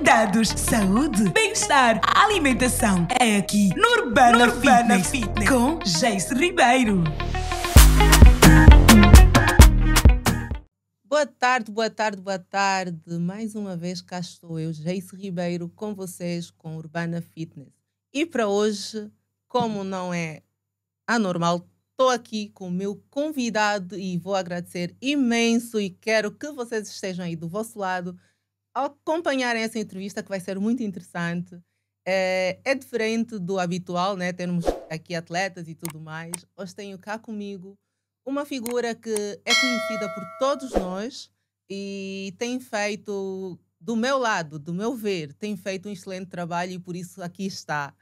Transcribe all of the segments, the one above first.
cuidados, saúde, bem-estar, alimentação. É aqui no Urbana, no Urbana Fitness, Fitness com Jace Ribeiro. Boa tarde, boa tarde, boa tarde. Mais uma vez cá estou eu, Jace Ribeiro, com vocês com Urbana Fitness. E para hoje, como não é anormal, estou aqui com o meu convidado e vou agradecer imenso e quero que vocês estejam aí do vosso lado acompanharem essa entrevista, que vai ser muito interessante. É, é diferente do habitual, né? Termos aqui atletas e tudo mais. Hoje tenho cá comigo uma figura que é conhecida por todos nós e tem feito, do meu lado, do meu ver, tem feito um excelente trabalho e por isso aqui está.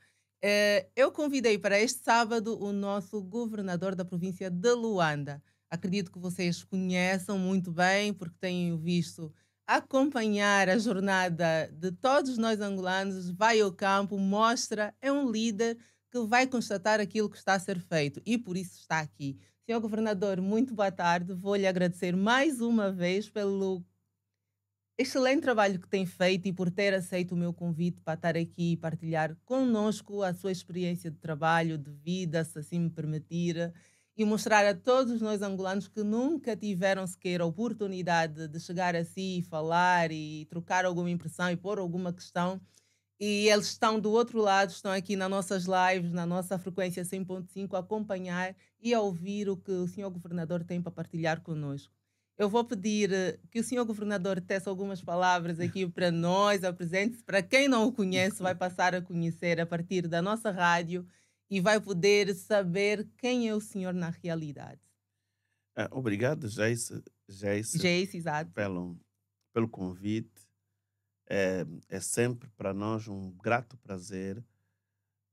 Eh, eu convidei para este sábado o nosso governador da província de Luanda. Acredito que vocês conheçam muito bem, porque têm visto acompanhar a jornada de todos nós angolanos, vai ao campo, mostra, é um líder que vai constatar aquilo que está a ser feito e por isso está aqui. Senhor Governador, muito boa tarde. Vou lhe agradecer mais uma vez pelo excelente trabalho que tem feito e por ter aceito o meu convite para estar aqui e partilhar conosco a sua experiência de trabalho, de vida, se assim me permitir e mostrar a todos nós angolanos que nunca tiveram sequer a oportunidade de chegar assim e falar e trocar alguma impressão e pôr alguma questão. E eles estão do outro lado, estão aqui nas nossas lives, na nossa frequência 100.5, a acompanhar e a ouvir o que o senhor governador tem para partilhar conosco. Eu vou pedir eh, que o senhor governador teça algumas palavras aqui para nós, apresente-se. Para quem não o conhece, vai passar a conhecer a partir da nossa rádio e vai poder saber quem é o Senhor na realidade. Ah, obrigado, Jace, Jace, Jace exato. Pelo, pelo convite. É, é sempre para nós um grato prazer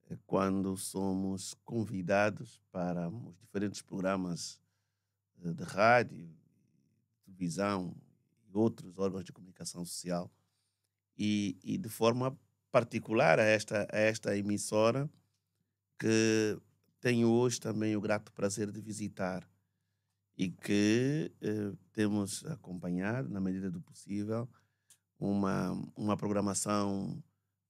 eh, quando somos convidados para os diferentes programas eh, de rádio, televisão e outros órgãos de comunicação social. E, e de forma particular a esta, a esta emissora, que tenho hoje também o grato prazer de visitar e que eh, temos acompanhado, na medida do possível, uma, uma programação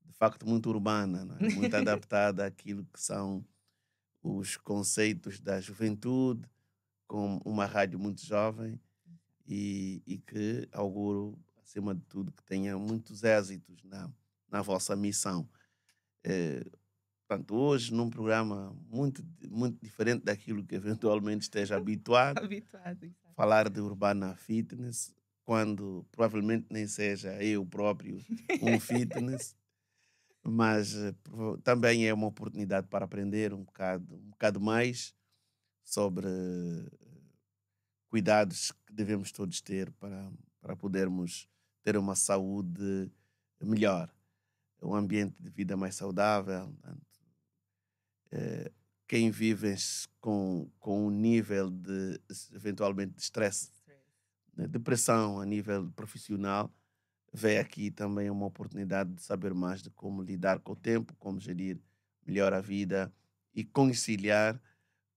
de facto muito urbana, é? muito adaptada àquilo que são os conceitos da juventude, com uma rádio muito jovem e, e que auguro, acima de tudo, que tenha muitos êxitos na, na vossa missão. Eh, Portanto, hoje, num programa muito, muito diferente daquilo que eventualmente esteja habituado, habituado falar de Urbana Fitness, quando provavelmente nem seja eu próprio um fitness, mas eh, também é uma oportunidade para aprender um bocado, um bocado mais sobre eh, cuidados que devemos todos ter para, para podermos ter uma saúde melhor, um ambiente de vida mais saudável. Eh, quem vive com, com um nível de, eventualmente, de stress, né? depressão a nível profissional, vê aqui também uma oportunidade de saber mais de como lidar com o tempo, como gerir melhor a vida e conciliar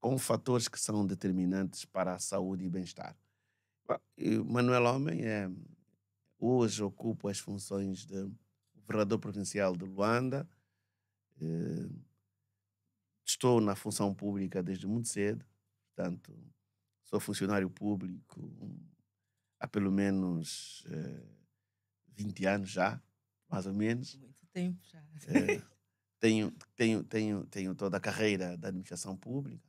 com fatores que são determinantes para a saúde e bem-estar. Manuel Homem é, hoje ocupa as funções de governador provincial de Luanda, eh, estou na função pública desde muito cedo, portanto, sou funcionário público há pelo menos 20 eh, anos já, mais ou menos. Muito tempo já. Eh, tenho, tenho, tenho, tenho toda a carreira da administração pública,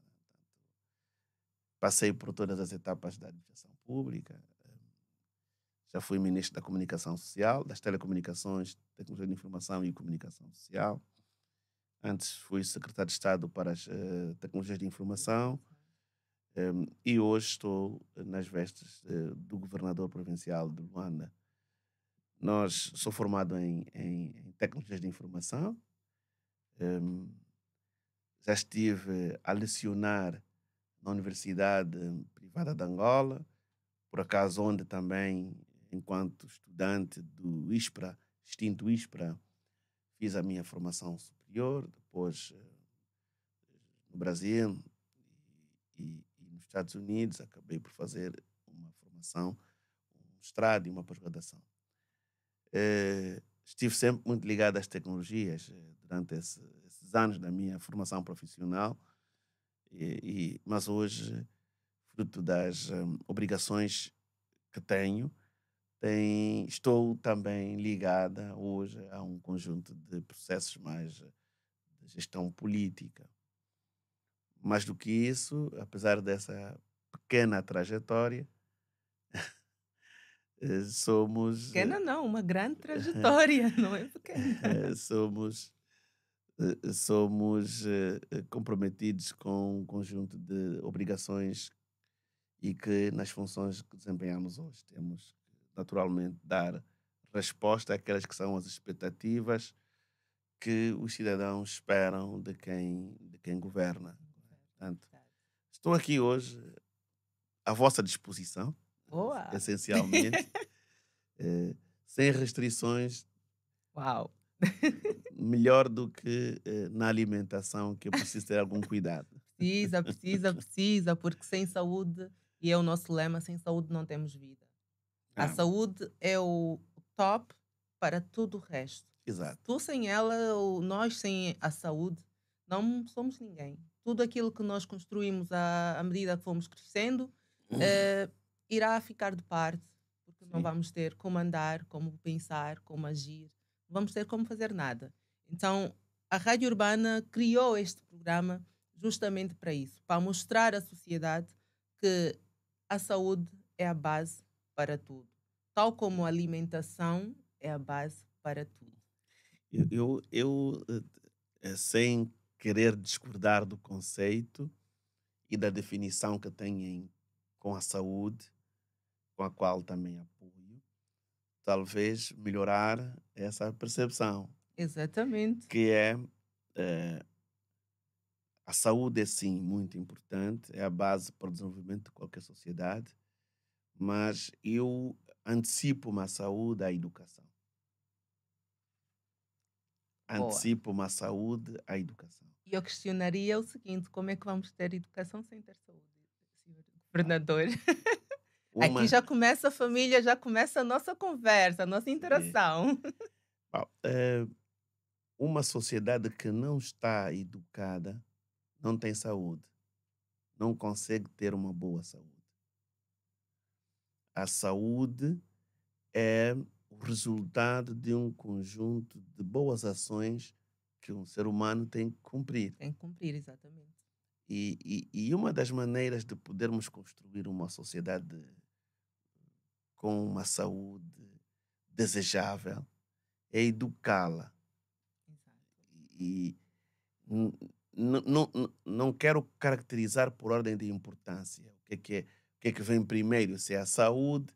passei por todas as etapas da administração pública, eh, já fui ministro da Comunicação Social, das Telecomunicações, Tecnologia de Informação e Comunicação Social. Antes fui secretário de Estado para as uh, Tecnologias de Informação um, ehm, e hoje estou eh, nas vestes uh, do governador provincial de Luanda. Nós sou formado em, em, em Tecnologias de Informação. Um, ehm, já estive a lecionar na Universidade Privada de Angola, por acaso onde também, enquanto estudante do ISPRA, extinto ISPRA, fiz a minha formação superior exterior, depois eh, no Brasil e, e, nos Estados Unidos. Acabei por fazer uma formação, um mestrado e uma pós-graduação. Eh, estive sempre muito ligado às tecnologias eh, durante esse, esses anos da minha formação profissional, e, e mas hoje, fruto das um, obrigações que tenho, tem, estou também ligada hoje a um conjunto de processos mais gestão política. Mais do que isso, apesar dessa pequena trajetória, eh, somos. Pequena eh, não, uma grande trajetória, não é pequena. Eh, somos somos comprometidos com um conjunto de obrigações e que nas funções que desempenhamos hoje temos naturalmente dar resposta àquelas que são as expectativas que os cidadãos esperam de quem, de quem governa. Portanto, estou aqui hoje à vossa disposição, Boa. essencialmente, eh, sem restrições. Uau! Melhor do que eh, na alimentação, que eu preciso ter algum cuidado. Precisa, precisa, precisa, porque sem saúde, e é o nosso lema: sem saúde não temos vida. Ah. A saúde é o top para tudo o resto. Exato. Tu sem ela, ou nós sem a saúde, não somos ninguém. Tudo aquilo que nós construímos à, à medida que fomos crescendo uhum. uh, irá ficar de parte, porque Sim. não vamos ter como andar, como pensar, como agir, não vamos ter como fazer nada. Então, a Rádio Urbana criou este programa justamente para isso, para mostrar à sociedade que a saúde é a base para tudo, tal como a alimentação é a base para tudo. Eu, eu, eu, eh, eh, sem querer discordar do conceito e da definição que têm com a saúde, com a qual também apoio, talvez melhorar essa percepção. Exatamente. Que é, é a saúde é sim muito importante, é a base para o desenvolvimento de qualquer sociedade, mas eu antecipo uma saúde, à educação antecipa uma saúde à educação. E eu questionaria o seguinte: como é que vamos ter educação sem ter saúde, senhor tá. governador? Uma... Aqui já começa a família, já começa a nossa conversa, a nossa interação. É. Bom, eh, uma sociedade que não está educada não tem saúde, não consegue ter uma boa saúde. A saúde é resultado de um conjunto de boas ações que um ser humano tem que cumprir. Tem que cumprir, exatamente. E, e, e uma das maneiras de podermos construir uma sociedade com uma saúde desejável é educá-la. E não, não quero caracterizar por ordem de importância o que é que, é, o que, é que vem primeiro, se é a saúde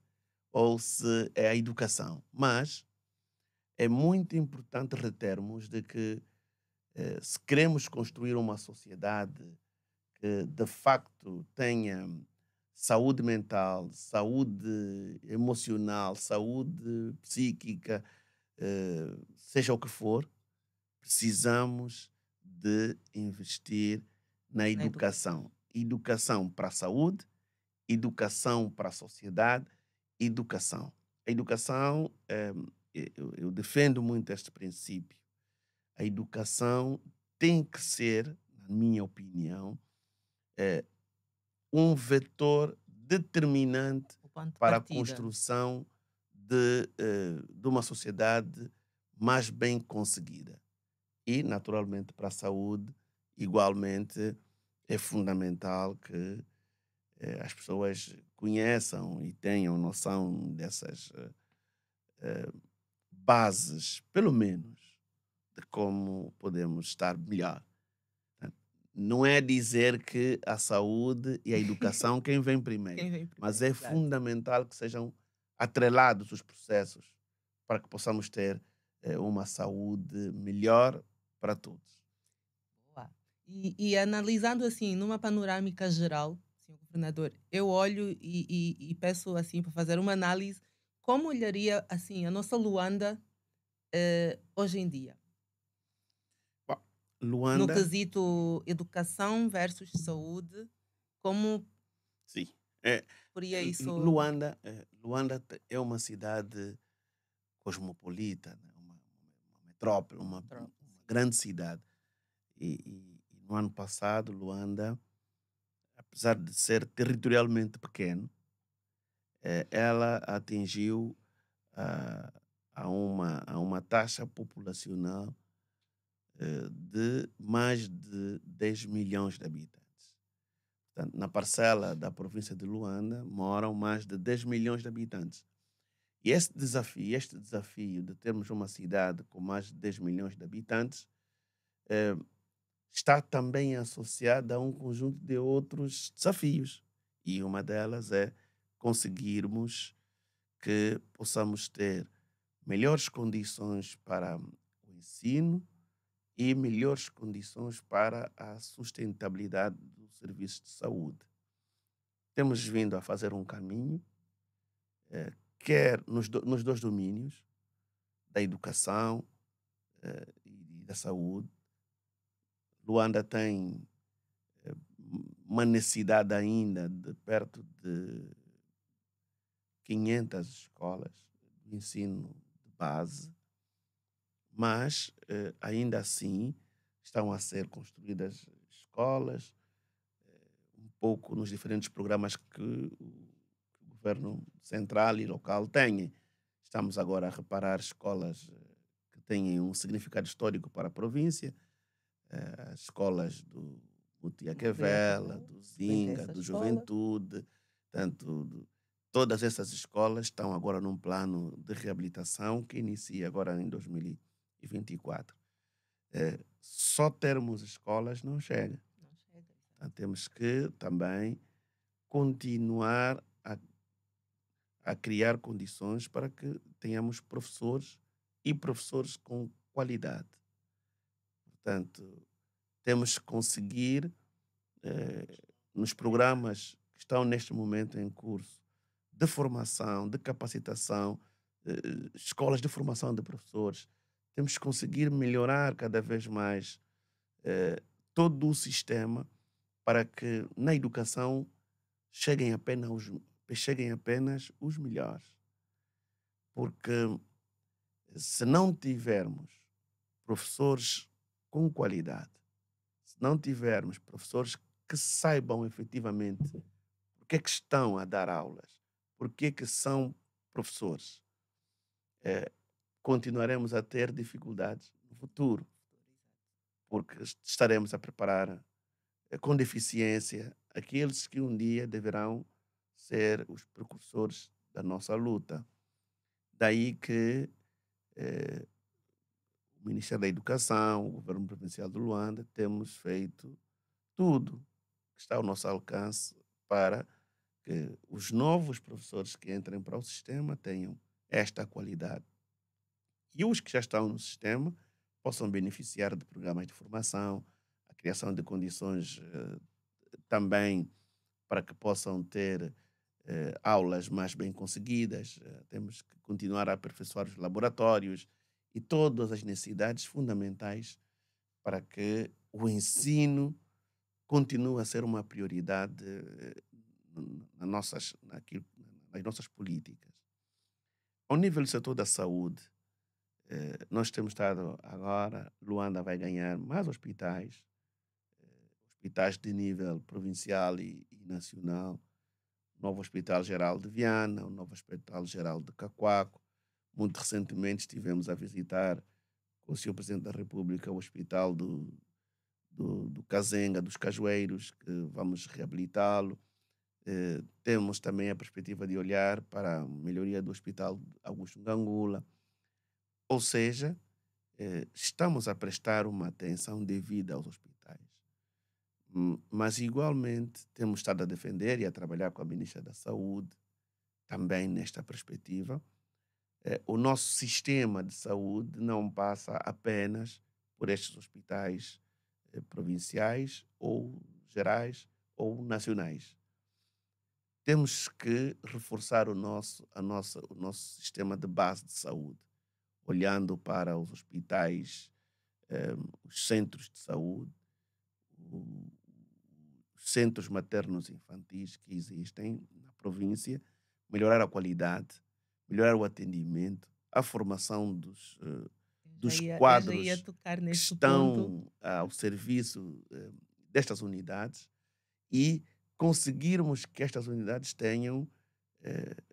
ou se é a educação. Mas é muito importante retermos de que eh, se queremos construir uma sociedade que de facto tenha saúde mental, saúde emocional, saúde psíquica, eh, seja o que for, precisamos de investir na educação. Educação para a saúde, educação para a sociedade educação. A educação, eh, eu, eu defendo muito este princípio. A educação tem que ser, na minha opinião, eh, um vetor determinante para a construção de, eh, de uma sociedade mais bem conseguida. E, naturalmente, para a saúde, igualmente, é fundamental que as pessoas conheçam e tenham noção dessas uh, bases, pelo menos, de como podemos estar melhor. Não é dizer que a saúde e a educação quem vem primeiro, quem vem primeiro mas é claro. fundamental que sejam atrelados os processos para que possamos ter uh, uma saúde melhor para todos. E, e analisando assim, numa panorâmica geral, senhor governador, eu olho e, e, e peço assim para fazer uma análise como olharia assim a nossa Luanda eh, hoje em dia. Bom, Luanda... No quesito educação versus saúde, como Sim. É, eh, isso... Luanda, eh, Luanda é uma cidade cosmopolita, né? uma, uma, metrópole, uma, uma grande cidade. E, e, no ano passado, Luanda apesar de ser territorialmente pequeno, eh, ela atingiu ah, a, uma, a uma taxa populacional eh, de mais de 10 milhões de habitantes. Portanto, na parcela da província de Luanda moram mais de 10 milhões de habitantes. E esse desafio, este desafio de termos uma cidade com mais de 10 milhões de habitantes, eh, está também associada a um conjunto de outros desafios. E uma delas é conseguirmos que possamos ter melhores condições para o ensino e melhores condições para a sustentabilidade do serviço de saúde. Temos vindo a fazer um caminho, eh, quer nos, do, nos dois domínios, da educação eh, e da saúde, Luanda tem eh, uma necessidade ainda de perto de 500 escolas de ensino de base, mas eh, ainda assim estão a ser construídas escolas, eh, um pouco nos diferentes programas que o, que o governo central e local têm. Estamos agora a reparar escolas que têm um significado histórico para a província, é, as escolas do Butiaquevela, do Zinga, do Juventude, tanto do, todas essas escolas estão agora num plano de reabilitação que inicia agora em 2024. É, eh, só termos escolas não chega. Não chega. Então, temos que também continuar a, a criar condições para que tenhamos professores e professores com qualidade. Portanto, temos que conseguir, eh, nos programas que estão neste momento em curso, de formação, de capacitação, eh, escolas de formação de professores, temos que conseguir melhorar cada vez mais eh, todo o sistema para que na educação cheguem apenas os, cheguem apenas os melhores. Porque se não tivermos professores com qualidade, se não tivermos professores que saibam efetivamente que é que estão a dar aulas, que é que são professores, é, continuaremos a ter dificuldades no futuro, porque estaremos a preparar eh, com deficiência aqueles que um dia deverão ser os precursores da nossa luta. Daí que eh, Ministério da Educação, o Governo Provincial de Luanda, temos feito tudo que está ao nosso alcance para que os novos professores que entrem para o sistema tenham esta qualidade. E os que já estão no sistema possam beneficiar de programas de formação, a criação de condições eh, também para que possam ter eh, aulas mais bem conseguidas. Eh, temos que continuar a aperfeiçoar os laboratórios, e todas as necessidades fundamentais para que o ensino continue a ser uma prioridade eh, nas nossas, naquilo, nas nossas políticas. Ao nível do setor da saúde, eh, nós temos estado agora, Luanda vai ganhar mais hospitais, eh, hospitais de nível provincial e, e nacional, novo Hospital Geral de Viana, o novo Hospital Geral de Cacoaco, muito recentemente estivemos a visitar com o Sr. Presidente da República o hospital do, do, do Cazenga, dos Cajueiros, que vamos reabilitá-lo. Eh, temos também a perspectiva de olhar para a melhoria do Hospital Augusto Gangula. Ou seja, eh, estamos a prestar uma atenção devida aos hospitais. Hum, mas, igualmente, temos estado a defender e a trabalhar com a Ministra da Saúde, também nesta perspectiva, eh, o nosso sistema de saúde não passa apenas por estes hospitais eh, provinciais ou gerais ou nacionais. Temos que reforçar o nosso, a nossa, o nosso sistema de base de saúde, olhando para os hospitais, eh, os centros de saúde, os centros maternos infantis que existem na província, melhorar a qualidade melhorar o atendimento, a formação dos, uh, dos ia, quadros que estão ponto. ao serviço uh, destas unidades e conseguirmos que estas unidades tenham uh,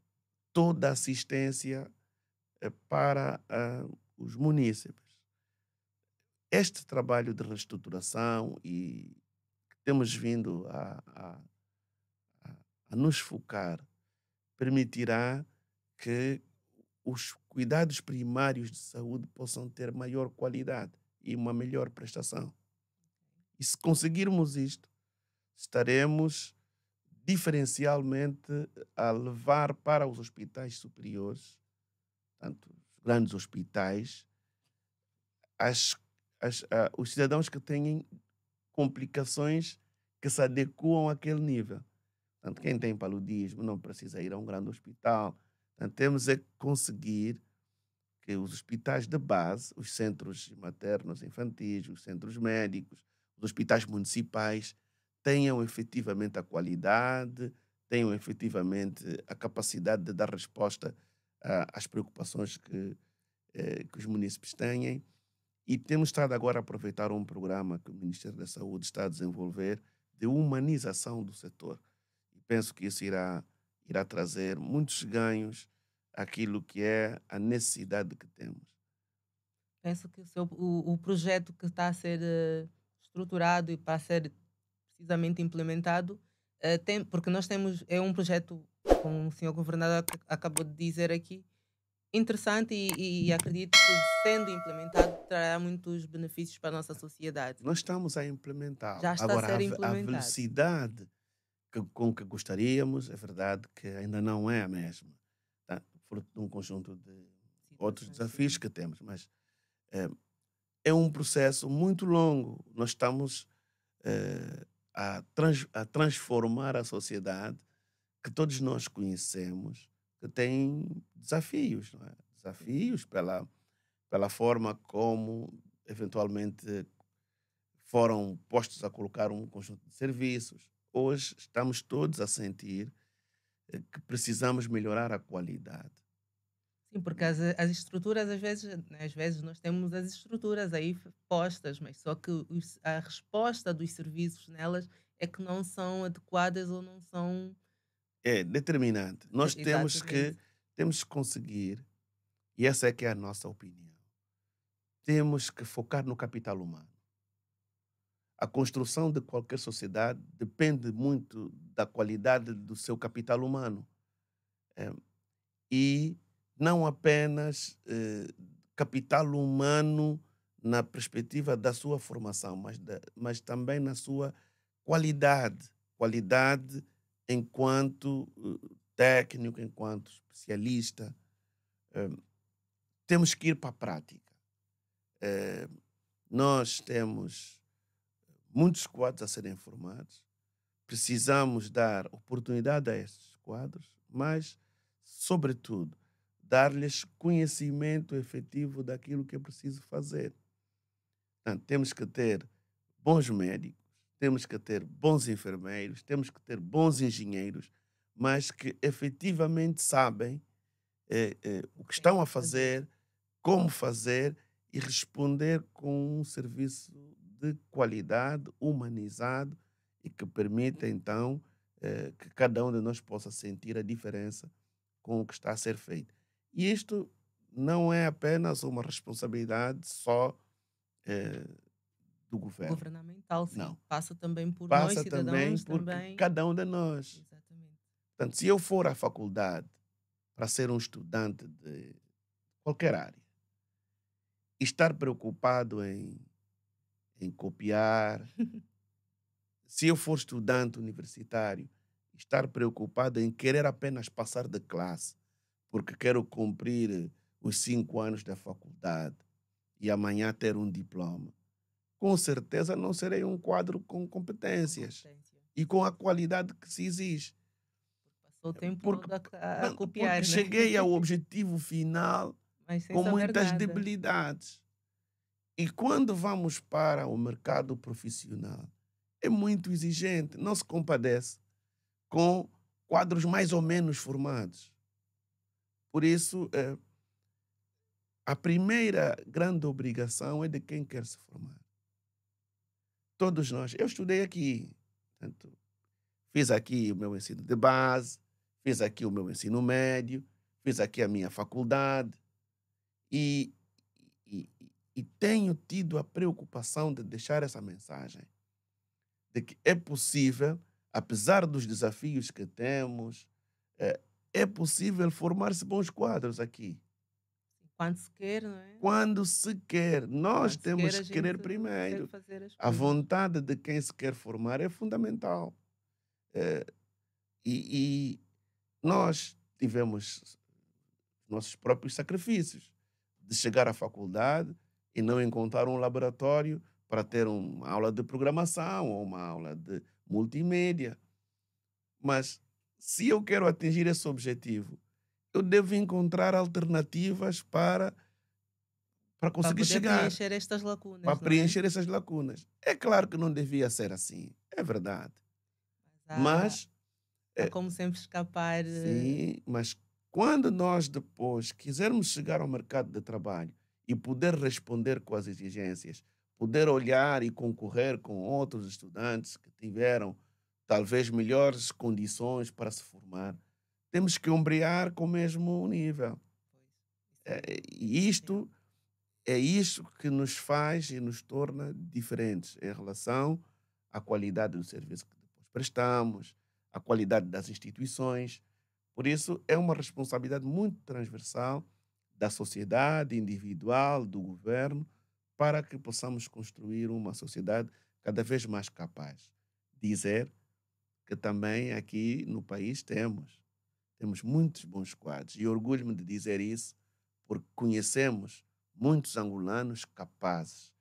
toda a assistência para ah, os munícipes. Este trabalho de reestruturação e que temos vindo a, a, a nos focar permitirá que os cuidados primários de saúde possam ter maior qualidade e uma melhor prestação. E se conseguirmos isto, estaremos diferencialmente a levar para os hospitais superiores, portanto, os grandes hospitais, as, as, os cidadãos que têm complicações que se adequam àquele nível. Portanto, quem tem paludismo não precisa ir a um grande hospital, Portanto, temos é que conseguir que os hospitais de base, os centros maternos infantis, os centros médicos, os hospitais municipais, tenham efetivamente a qualidade, tenham efetivamente a capacidade de dar resposta a, ah, às preocupações que, eh, que os munícipes têm. E temos estado agora a aproveitar um programa que o Ministério da Saúde está a desenvolver de humanização do setor. E penso que isso irá irá trazer muitos ganhos àquilo que é a necessidade que temos. Penso que o, seu, o, o projeto que está a ser uh, estruturado e para ser precisamente implementado, uh, tem, porque nós temos, é um projeto, como o senhor governador acabou de dizer aqui, interessante e, e, acredito que sendo implementado trará muitos benefícios para a nossa sociedade. Nós estamos a implementar. Já está Agora, a ser implementado. A, a velocidade com com que gostaríamos, é verdade que ainda não é a mesma, tá? fruto de um conjunto de Sim, outros desafios que temos, mas é, é, um processo muito longo. Nós estamos é, a, trans, a transformar a sociedade que todos nós conhecemos, que tem desafios, é? desafios pela, pela forma como eventualmente foram postos a colocar um conjunto de serviços, hoje estamos todos a sentir eh, que precisamos melhorar a qualidade. Sim, porque as, as estruturas, às vezes, né, às vezes nós temos as estruturas aí postas, mas só que os, a resposta dos serviços nelas é que não são adequadas ou não são. É determinante. Nós temos que temos que conseguir, e essa é que é a nossa opinião, temos que focar no capital humano a construção de qualquer sociedade depende muito da qualidade do seu capital humano. É, e não apenas eh, capital humano na perspectiva da sua formação, mas, da, mas também na sua qualidade. Qualidade enquanto eh, técnico, enquanto especialista. temos que ir para a prática. nós temos muitos quadros a serem formados. Precisamos dar oportunidade a esses quadros, mas, sobretudo, dar-lhes conhecimento efetivo daquilo que é preciso fazer. Portanto, temos que ter bons médicos, temos que ter bons enfermeiros, temos que ter bons engenheiros, mas que efetivamente sabem eh, eh, o que é estão a fazer, como fazer e responder com um serviço de qualidade, humanizado e que permita, então, eh, que cada um de nós possa sentir a diferença com o que está a ser feito. E isto não é apenas uma responsabilidade só eh, do governo. Governamental, sim. Não. Passa também por Passa nós, cidadãos, também, também. cada um de nós. Exatamente. Portanto, se eu for à faculdade para ser um estudante de qualquer área, estar preocupado em em copiar. Se eu for estudante universitário, estar preocupado em querer apenas passar de classe, porque quero cumprir eh, os cinco anos da faculdade e amanhã ter um diploma, com certeza não serei um quadro com competências Competência. e com a qualidade que se exige. Passou o eh, tempo porque, a, a copiar. Porque né? cheguei ao objetivo final com muitas nada. debilidades. E quando vamos para o mercado profissional, é muito exigente, não se compadece com quadros mais ou menos formados. Por isso, é, a primeira grande obrigação é de quem quer se formar. Todos nós. Eu estudei aqui, tanto fiz aqui o meu ensino de base, fiz aqui o meu ensino médio, fiz aqui a minha faculdade. E e tenho tido a preocupação de deixar essa mensagem de que é possível, apesar dos desafios que temos, é, é possível formar-se bons quadros aqui. Quando se quer, não é? Quando se quer. Nós Quando temos que querer primeiro. A vontade de quem se quer formar é fundamental. É, e, e, nós tivemos nossos próprios sacrifícios de chegar à faculdade, e não encontrar um laboratório para ter uma aula de programação ou uma aula de multimédia. Mas se eu quero atingir esse objetivo, eu devo encontrar alternativas para para conseguir para chegar preencher estas lacunas, para é? preencher é? essas lacunas. É claro que não devia ser assim, é verdade. Mas, mas é como sempre escapar. Eh, sim, mas quando nós depois quisermos chegar ao mercado de trabalho e poder responder com as exigências, poder olhar e concorrer com outros estudantes que tiveram talvez melhores condições para se formar. Temos que ombrear com o mesmo nível. É, é e é isto é isso que nos faz e nos torna diferentes em relação à qualidade do serviço que depois prestamos, à qualidade das instituições. Por isso, é uma responsabilidade muito transversal da sociedade individual, do governo, para que possamos construir uma sociedade cada vez mais capaz. Dizer que também aqui no país temos, temos muitos bons quadros e orgulho-me de dizer isso porque conhecemos muitos angolanos capazes,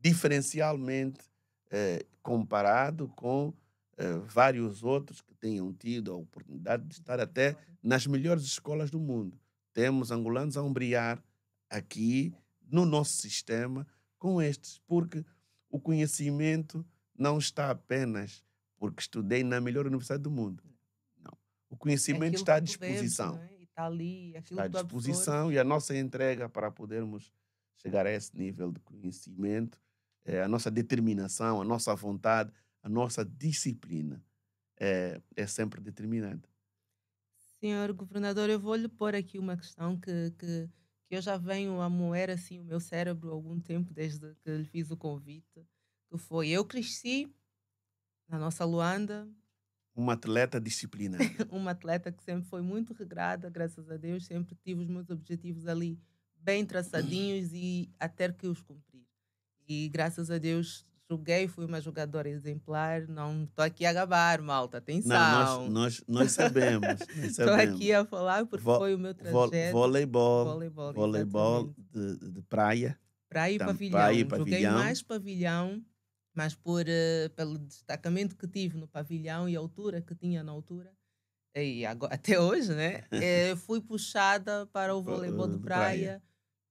diferencialmente eh, comparado com eh, vários outros que tenham tido a oportunidade de estar até nas melhores escolas do mundo. Temos angolanos a umbriar aqui no nosso sistema com estes, porque o conhecimento não está apenas porque estudei na melhor universidade do mundo. Hum. Não. O é conhecimento está à disposição. Podemos, é? Está ali, está à disposição e a nossa entrega para podermos chegar a esse nível de conhecimento, é, a nossa determinação, a nossa vontade, a nossa disciplina é, é sempre determinante. Senhor Governador, eu vou lhe pôr aqui uma questão que, que, que eu já venho a moer assim, o meu cérebro há algum tempo, desde que lhe fiz o convite, que foi, eu cresci na nossa Luanda... Uma atleta disciplinada. uma atleta que sempre foi muito regrada, graças a Deus, sempre tive os meus objetivos ali bem traçadinhos e até que os cumprir. E graças a Deus Joguei, fui uma jogadora exemplar. Não estou aqui a gabar, malta. Atenção. Não, nós, nós, nós sabemos. Estou aqui a falar porque Vo foi o meu trajeto. Voleibol. Voleibol, voleibol de, de, praia. Praia e, então, pavilhão. praia e pavilhão. Joguei mais pavilhão, mas por, uh, pelo destacamento que tive no pavilhão e a altura que tinha na altura e agora, até hoje, né? é, fui puxada para o voleibol eh, de praia. praia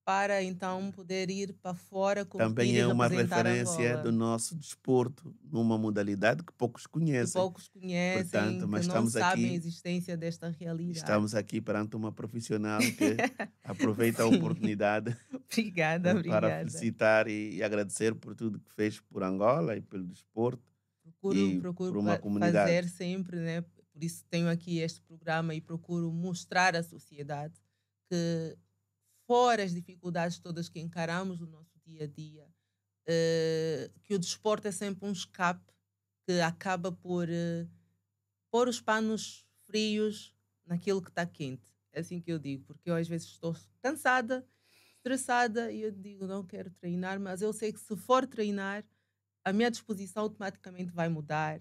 para então poder ir para fora competir, Também é uma referência do nosso desporto, numa modalidade que poucos conhecem. Que poucos conhecem, Portanto, mas não sabem aqui, a existência desta realidade. Estamos aqui perante uma profissional que aproveita a oportunidade obrigada, para obrigada. felicitar e, e, agradecer por tudo que fez por Angola e pelo desporto. Procuro, e procuro por uma comunidade. fazer sempre, né? por isso tenho aqui este programa e procuro mostrar à sociedade que fora as dificuldades todas que encaramos no nosso dia a dia, uh, que o desporto é sempre um escape que acaba por uh, pôr os panos frios naquilo que está quente. É assim que eu digo, porque eu às vezes estou cansada, estressada e eu digo não quero treinar, mas eu sei que se for treinar, a minha disposição automaticamente vai mudar.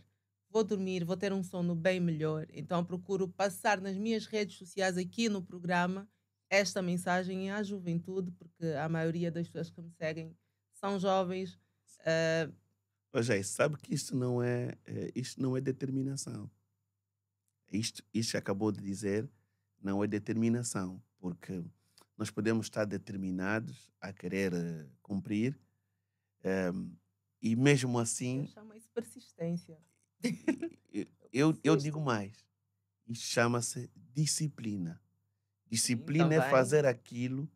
Vou dormir, vou ter um sono bem melhor. Então procuro passar nas minhas redes sociais aqui no programa esta mensagem à juventude, porque a maioria das pessoas que me seguem são jovens. Uh... Eh, pois é, sabe que isto não é, é, eh, isto não é determinação. Isto, isto acabou de dizer, não é determinação, porque nós podemos estar determinados a querer uh, cumprir, um, ehm, e mesmo assim. Eu chamo isso persistência. eu, eu digo mais, isto chama-se disciplina. Disciplina então é fazer aquilo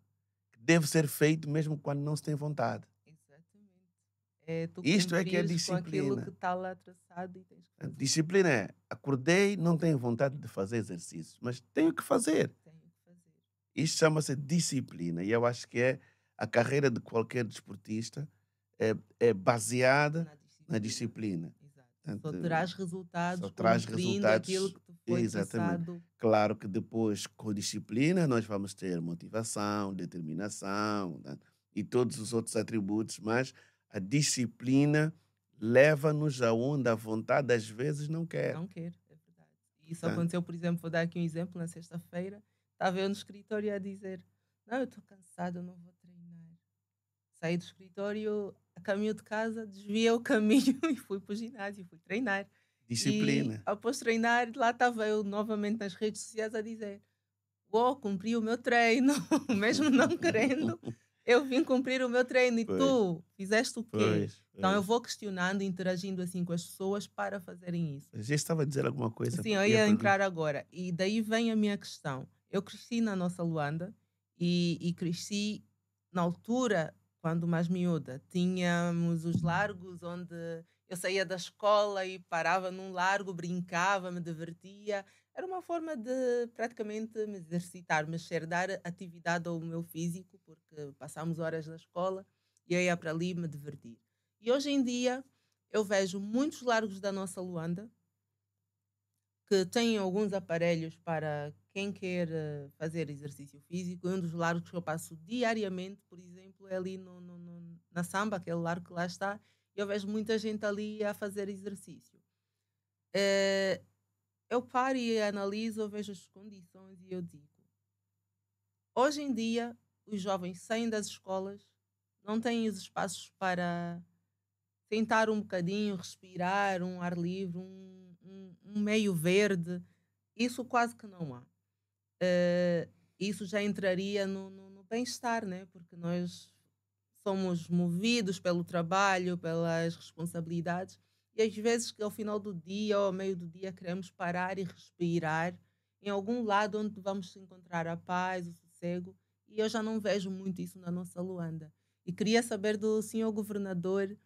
que deve ser feito mesmo quando não se tem vontade. Exatamente. É, Isto é que é disciplina. Que tá disciplina é, acordei, não tenho vontade de fazer exercícios, mas tenho que fazer. isso Isto chama-se disciplina e eu acho que é a carreira de qualquer desportista é, é baseada na disciplina. Na disciplina. Portanto, só traz resultados só traz resultados aquilo que Exatamente. Claro que depois, com disciplina, nós vamos ter motivação, determinação né? e todos os outros atributos, mas a disciplina leva-nos aonde a vontade às vezes não quer. Não quer, é verdade. Isso tá. aconteceu, por exemplo, vou dar aqui um exemplo, na sexta-feira, estava eu no escritório a dizer, não, eu estou cansado, eu não vou treinar. Saí do escritório, a caminho de casa, desviei o caminho e fui para o ginásio, fui treinar. Disciplina. E, após treinar, lá estava eu novamente nas redes sociais a dizer: Uou, oh, cumpri o meu treino, mesmo não querendo. Eu vim cumprir o meu treino e pois. tu fizeste o quê? Pois, então eu vou questionando, interagindo assim com as pessoas para fazerem isso. A gente estava a dizer alguma coisa. Sim, eu ia entrar agora. E daí vem a minha questão. Eu cresci na nossa Luanda e, e cresci na altura, quando mais miúda, tínhamos os largos onde eu saía da escola e parava num largo, brincava, me divertia. Era uma forma de praticamente me exercitar, mexer, dar atividade ao meu físico, porque passámos horas na escola e eu ia para ali me divertir. E hoje em dia eu vejo muitos largos da nossa Luanda que têm alguns aparelhos para quem quer eh, fazer exercício físico. E um dos largos que eu passo diariamente, por exemplo, é ali no, no, no, na samba, aquele largo que lá está, eu vejo muita gente ali a fazer exercício. Uh, eu paro e analiso, eu vejo as condições e eu digo: hoje em dia, os jovens saem das escolas, não têm os espaços para sentar um bocadinho, respirar, um ar livre, um, um, um meio verde. Isso quase que não há. Uh, isso já entraria no, no, no bem-estar, né? porque nós somos movidos pelo trabalho, pelas responsabilidades, e às vezes que ao final do dia ou ao meio do dia queremos parar e respirar em algum lado onde vamos encontrar a paz, o sossego, e eu já não vejo muito isso na nossa Luanda. E queria saber do senhor governador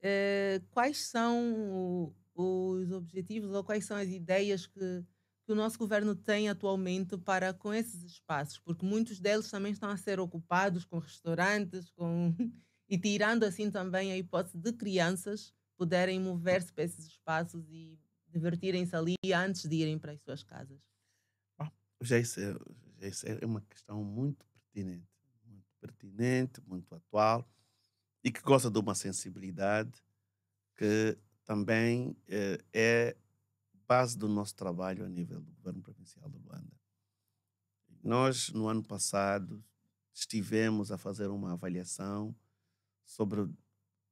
eh, quais são o, os objetivos ou quais são as ideias que que o nosso governo tem atualmente para com esses espaços, porque muitos deles também estão a ser ocupados com restaurantes, com e tirando assim também a hipótese de crianças poderem mover-se para esses espaços e divertirem-se ali antes de irem para as suas casas. Bom, já isso, é, já isso é uma questão muito pertinente, muito pertinente, muito atual e que goza de uma sensibilidade que também eh, é base do nosso trabalho a nível do Governo Provincial de Luanda. Nós, no ano passado, estivemos a fazer uma avaliação sobre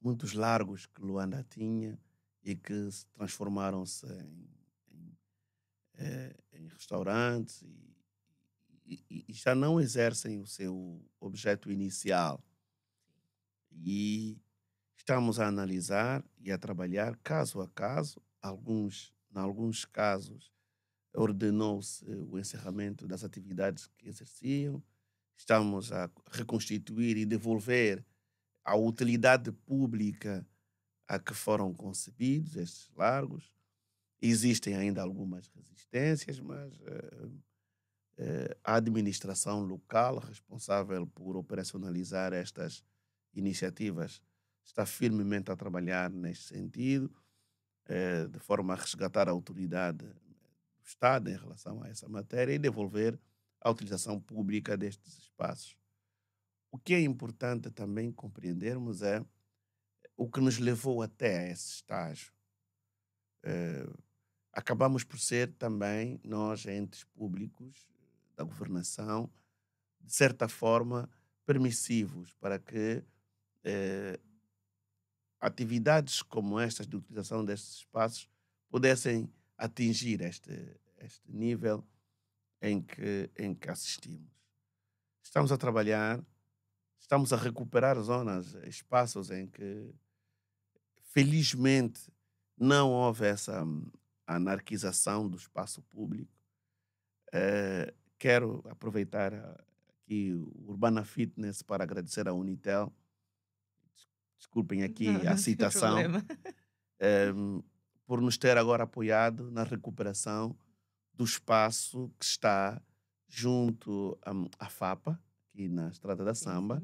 muitos largos que Luanda tinha e que transformaram-se em, em, é, em, restaurantes e, e, e já não exercem o seu objeto inicial. E estamos a analisar e a trabalhar caso a caso alguns em alguns casos, ordenou-se o encerramento das atividades que exerciam. Estamos a reconstituir e devolver a utilidade pública a que foram concebidos estes largos. Existem ainda algumas resistências, mas uh, uh, a administração local responsável por operacionalizar estas iniciativas está firmemente a trabalhar neste sentido eh, de forma a resgatar a autoridade do Estado em relação a essa matéria e devolver a utilização pública destes espaços. O que é importante também compreendermos é o que nos levou até a esse estágio. Eh, acabamos por ser também nós, entes públicos da governação, de certa forma, permissivos para que eh, atividades como estas de utilização destes espaços pudessem atingir este, este nível em que, em que assistimos. Estamos a trabalhar, estamos a recuperar zonas, espaços em que, felizmente, não houve essa hum, anarquização do espaço público. Uh, quero aproveitar ah, aqui o Urbana Fitness para agradecer à Unitel desculpem aqui não, a citação, um, ehm, por nos ter agora apoiado na recuperação do espaço que está junto à, FAPA, aqui na Estrada da Samba.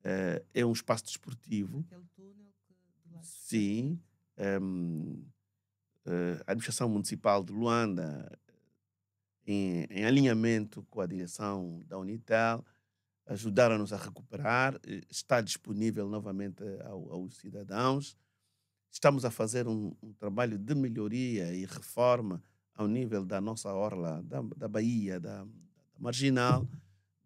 Uh, é um espaço desportivo. Aquele túnel que... Sim. Um, ehm, uh, eh, a administração municipal de Luanda, em, em alinhamento com a direção da Unitel, ajudaram-nos a recuperar, eh, está disponível novamente eh, ao, aos cidadãos. Estamos a fazer um, um, trabalho de melhoria e reforma ao nível da nossa orla da, da Bahia, da, da, Marginal,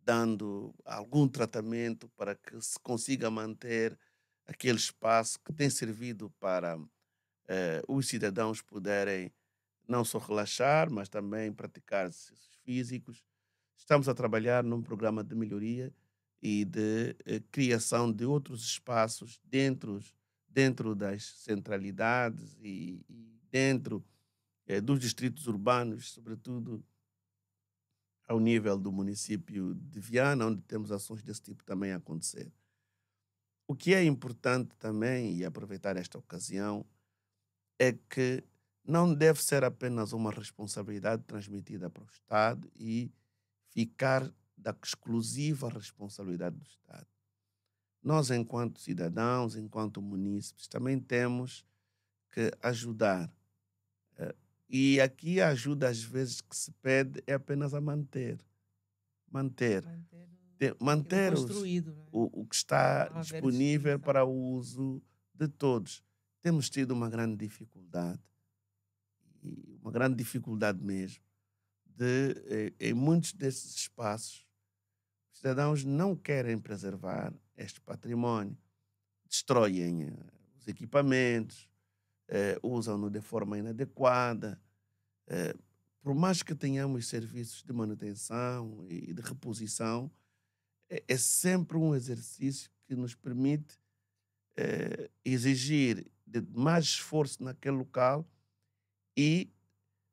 dando algum tratamento para que se consiga manter aquele espaço que tem servido para eh, os cidadãos poderem não só relaxar, mas também praticar exercícios físicos Estamos a trabalhar num programa de melhoria e de eh, criação de outros espaços dentro, dentro das centralidades e, e dentro eh, dos distritos urbanos, sobretudo ao nível do município de Viana, onde temos ações desse tipo também a acontecer. O que é importante também, e aproveitar esta ocasião, é que não deve ser apenas uma responsabilidade transmitida para o Estado e ficar da exclusiva responsabilidade do Estado. Nós, enquanto cidadãos, enquanto munícipes, também temos que ajudar. Eh, e aqui a ajuda, às vezes, que se pede é apenas a manter. Manter. Manter, é manter os, né? o, o, que está disponível para o uso de todos. Temos tido uma grande dificuldade. uma grande dificuldade mesmo de, eh, em muitos desses espaços, os cidadãos não querem preservar este património, destroem eh, os equipamentos, eh, usam-no de forma inadequada. Eh, por mais que tenhamos serviços de manutenção e de reposição, é, é sempre um exercício que nos permite eh, exigir mais esforço naquele local e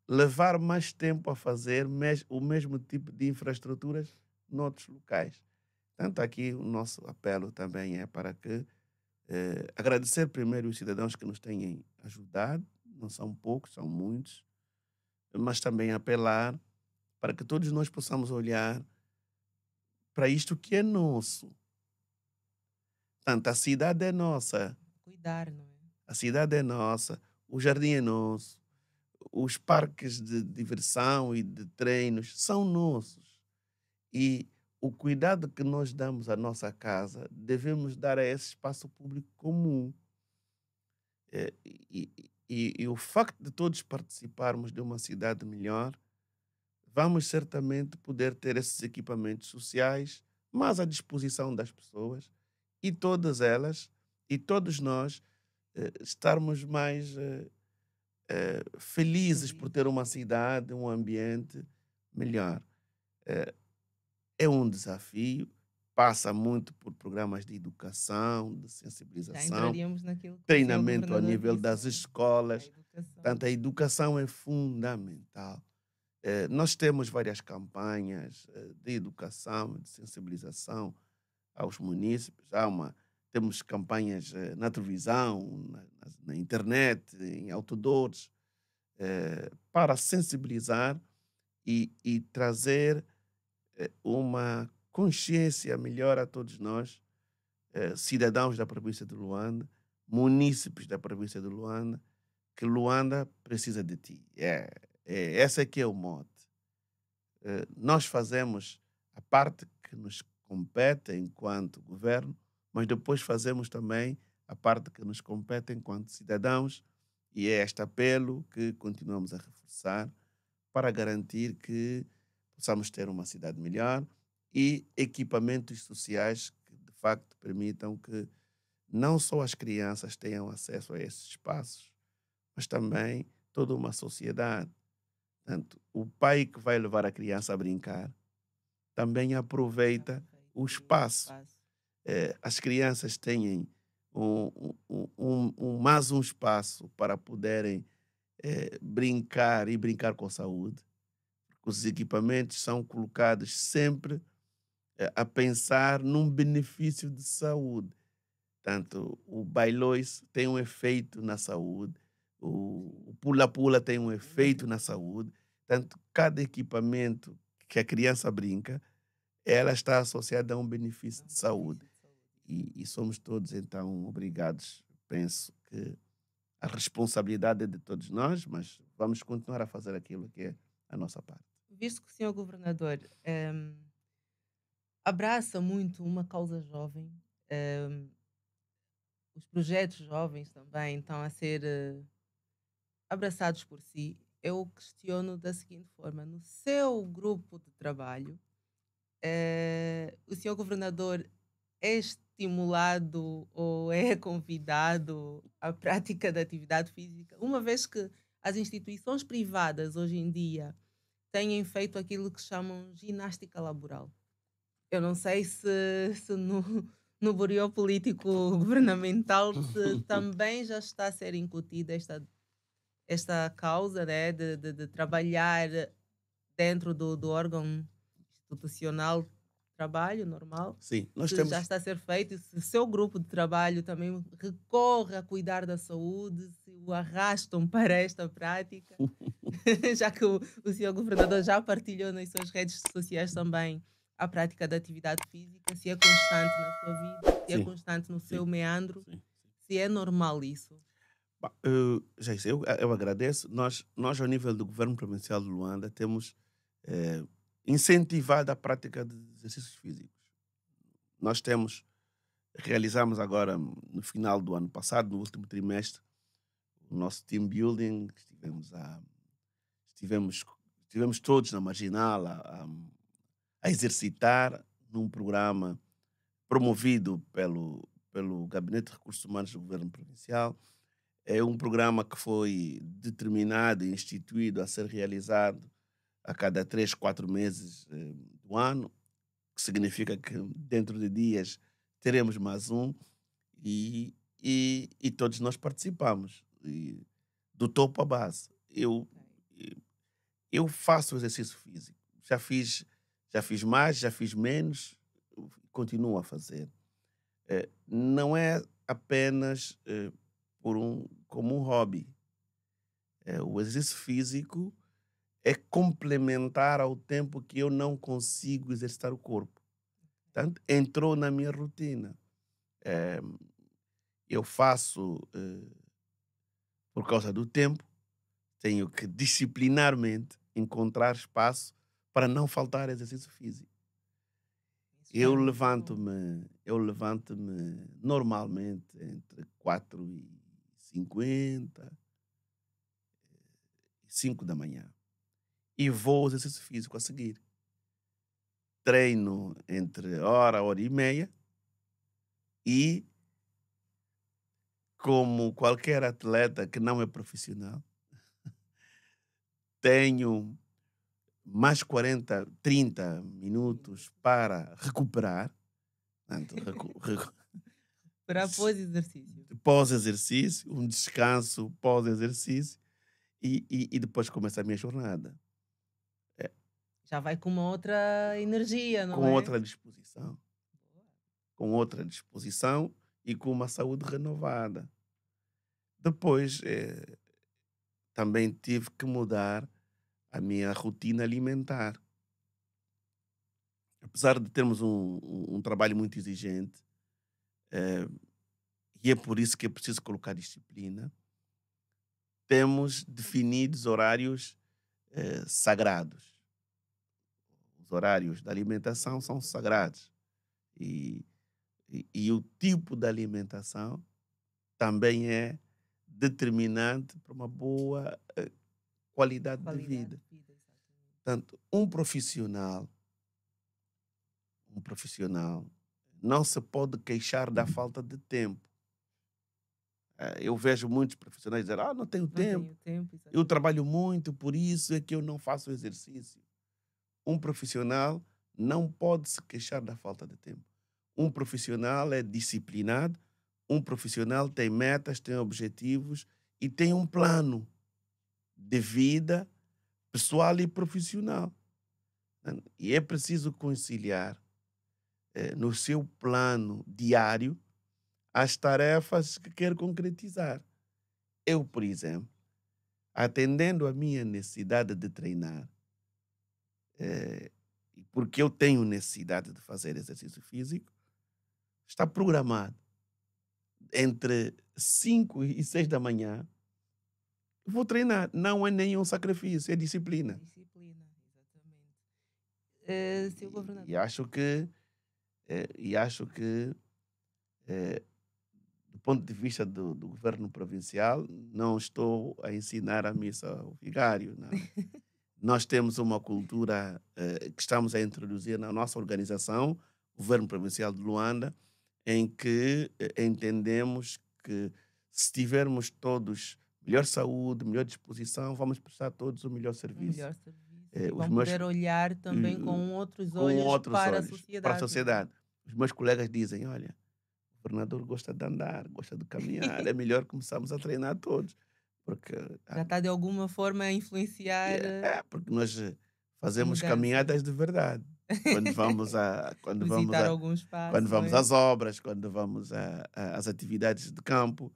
levar mais tempo a fazer o mesmo tipo de infraestruturas noutros locais. Tanto aqui o nosso apelo também é para que eh, agradecer primeiro os cidadãos que nos têm ajudado, não são poucos, são muitos, mas também apelar para que todos nós possamos olhar para isto que é nosso. Tanto a cidade é nossa. Cuidar, não é? A cidade é nossa, o jardim é nosso, os parques de diversão e de treinos são nossos. E o cuidado que nós damos à nossa casa devemos dar a esse espaço público comum. É, e, e, e, o facto de todos participarmos de uma cidade melhor, vamos certamente poder ter esses equipamentos sociais mais à disposição das pessoas e todas elas e todos nós eh, estarmos mais eh, eh, felizes por uhum. ter uma cidade, um ambiente melhor. Eh, é um desafio, passa muito por programas de educação, de sensibilização, treinamento ao nível das né? escolas. Portanto, a educação é fundamental. Eh, nós temos várias campanhas de educação, de sensibilização aos munícipes. Há uma temos campanhas eh, na televisão, na, na internet, em outdoors, eh, para sensibilizar e, e trazer eh, uma consciência melhor a todos nós, cidadãos da província de Luanda, munícipes da província de Luanda, que Luanda precisa de ti. É, é, essa aqui é, é o mote. nós fazemos a parte que nos compete enquanto governo, mas depois fazemos também a parte que nos compete enquanto cidadãos, e é este apelo que continuamos a reforçar para garantir que possamos ter uma cidade melhor e equipamentos sociais que de facto permitam que não só as crianças tenham acesso a esses espaços, mas também toda uma sociedade. Portanto, o pai que vai levar a criança a brincar também aproveita o espaço é, as crianças têm um, um, um, um, mais um espaço para poderem é, brincar e brincar com saúde. Os equipamentos são colocados sempre é, a pensar num benefício de saúde. Tanto o bailões tem um efeito na saúde, o pula-pula tem um efeito na saúde. Tanto cada equipamento que a criança brinca, ela está associada a um benefício de saúde e, e somos todos, então, obrigados, penso que a responsabilidade é de todos nós, mas vamos continuar a fazer aquilo que é a nossa parte. Visto que o senhor governador ehm, abraça muito uma causa jovem, ehm, os projetos jovens também estão a ser eh, abraçados por si. Eu questiono da seguinte forma: no seu grupo de trabalho, eh, o senhor governador, este é estimulado ou é convidado à prática da atividade física, uma vez que as instituições privadas hoje em dia têm feito aquilo que chamam ginástica laboral. Eu não sei se, se no, no bureau político governamental também já está a ser incutida esta, esta causa né, de, de, de trabalhar dentro do, do órgão institucional trabalho normal. Sim, nós temos. Já está a ser feito. Se o seu grupo de trabalho também recorre a cuidar da saúde, se o arrastam para esta prática, já que o, o senhor governador já partilhou nas suas redes sociais também a prática da atividade física, se é constante na sua vida, se é Sim. é constante no seu meandro, Sim. se é normal isso. eu, já isso, eu, eu agradeço. Nós, nós, ao nível do Governo Provincial de Luanda, temos é, incentivado a prática de exercícios físicos. Nós temos, realizamos agora, no final do ano passado, no último trimestre, o nosso team building, que estivemos, a, estivemos, estivemos todos na Marginal a, a, a exercitar num programa promovido pelo, pelo Gabinete de Recursos Humanos do Governo Provincial. É um programa que foi determinado e instituído a ser realizado a cada três, quatro meses eh, do ano, que significa que dentro de dias teremos mais um e, e, e todos nós participamos, e, do topo à base. Eu, eu faço exercício físico, já fiz, já fiz mais, já fiz menos, continuo a fazer. É, não é apenas é, por um, como um hobby. É, o exercício físico é complementar ao tempo que eu não consigo exercitar o corpo. Portanto, entrou na minha rotina. É, eu faço é, por causa do tempo, tenho que disciplinarmente encontrar espaço para não faltar exercício físico. É eu levanto-me, eu levanto-me normalmente entre 4 e 50, 5 eh, da manhã e vou ao exercício físico a seguir. Treino entre hora, hora e meia e, como qualquer atleta que não é profissional, tenho mais 40, 30 minutos para recuperar. recu recu para pós-exercício. Pós-exercício, um descanso pós-exercício e, e, e depois começa a minha jornada. Já vai com uma outra energia, não com é? Com outra disposição. Com outra disposição e com uma saúde renovada. Depois, eh, também tive que mudar a minha rotina alimentar. Apesar de termos um, um, um trabalho muito exigente, eh, e é por isso que é preciso colocar disciplina, temos definidos horários eh, sagrados os horários da alimentação são sagrados. E, e, e o tipo da alimentação também é determinante para uma boa qualidade, eh, qualidade de vida. De vida Portanto, um profissional, um profissional não se pode queixar da uhum. falta de tempo. Eh, eu vejo muitos profissionais dizer, ah, não tenho não tempo, tenho tempo eu trabalho muito, por isso é que eu não faço exercício. Um profissional não pode se queixar da falta de tempo. Um profissional é disciplinado, um profissional tem metas, tem objetivos e tem um plano de vida pessoal e profissional. Né? E é preciso conciliar eh, no seu plano diário as tarefas que quer concretizar. Eu, por exemplo, atendendo à minha necessidade de treinar, é, porque eu tenho necessidade de fazer exercício físico, está programado entre 5 e 6 da manhã, vou treinar. Não é nenhum sacrifício, é disciplina. Disciplina, exatamente. Eh, governador... E acho que, eh, e acho que do ponto de vista do, do, governo provincial, não estou a ensinar a missa ao vigário, não. Nós temos uma cultura eh, que estamos a introduzir na nossa organização, Governo Provincial de Luanda, em que eh, entendemos que se tivermos todos melhor saúde, melhor disposição, vamos prestar todos o melhor serviço. O melhor serviço. Eh, meus, poder olhar também uh, com outros com olhos, outros para, olhos a sociedade. para a é? sociedade. Os meus colegas dizem, olha, o governador gosta de andar, gosta de caminhar, é melhor começarmos a treinar todos. Porque, ah, Já está de alguma forma a influenciar. Eh, é, porque nós eh, fazemos caminhadas de verdade. Quando vamos a. Quando vamos a, Quando vamos é? às obras, quando vamos a, a, às atividades de campo.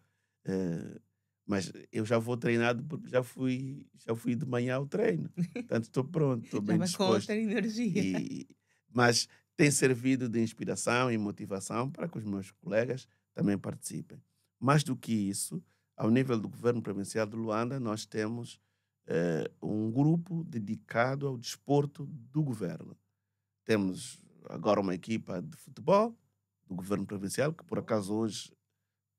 Uh, mas eu já vou treinado porque já fui, já fui de manhã ao treino. Portanto, estou pronto, estou bem disposto. com energia. E, mas tem servido de inspiração e motivação para que os meus colegas também participem. Mais do que isso, ao nível do governo provincial de Luanda, nós temos eh, um grupo dedicado ao desporto do governo. Temos agora uma equipa de futebol do governo provincial, que por acaso hoje,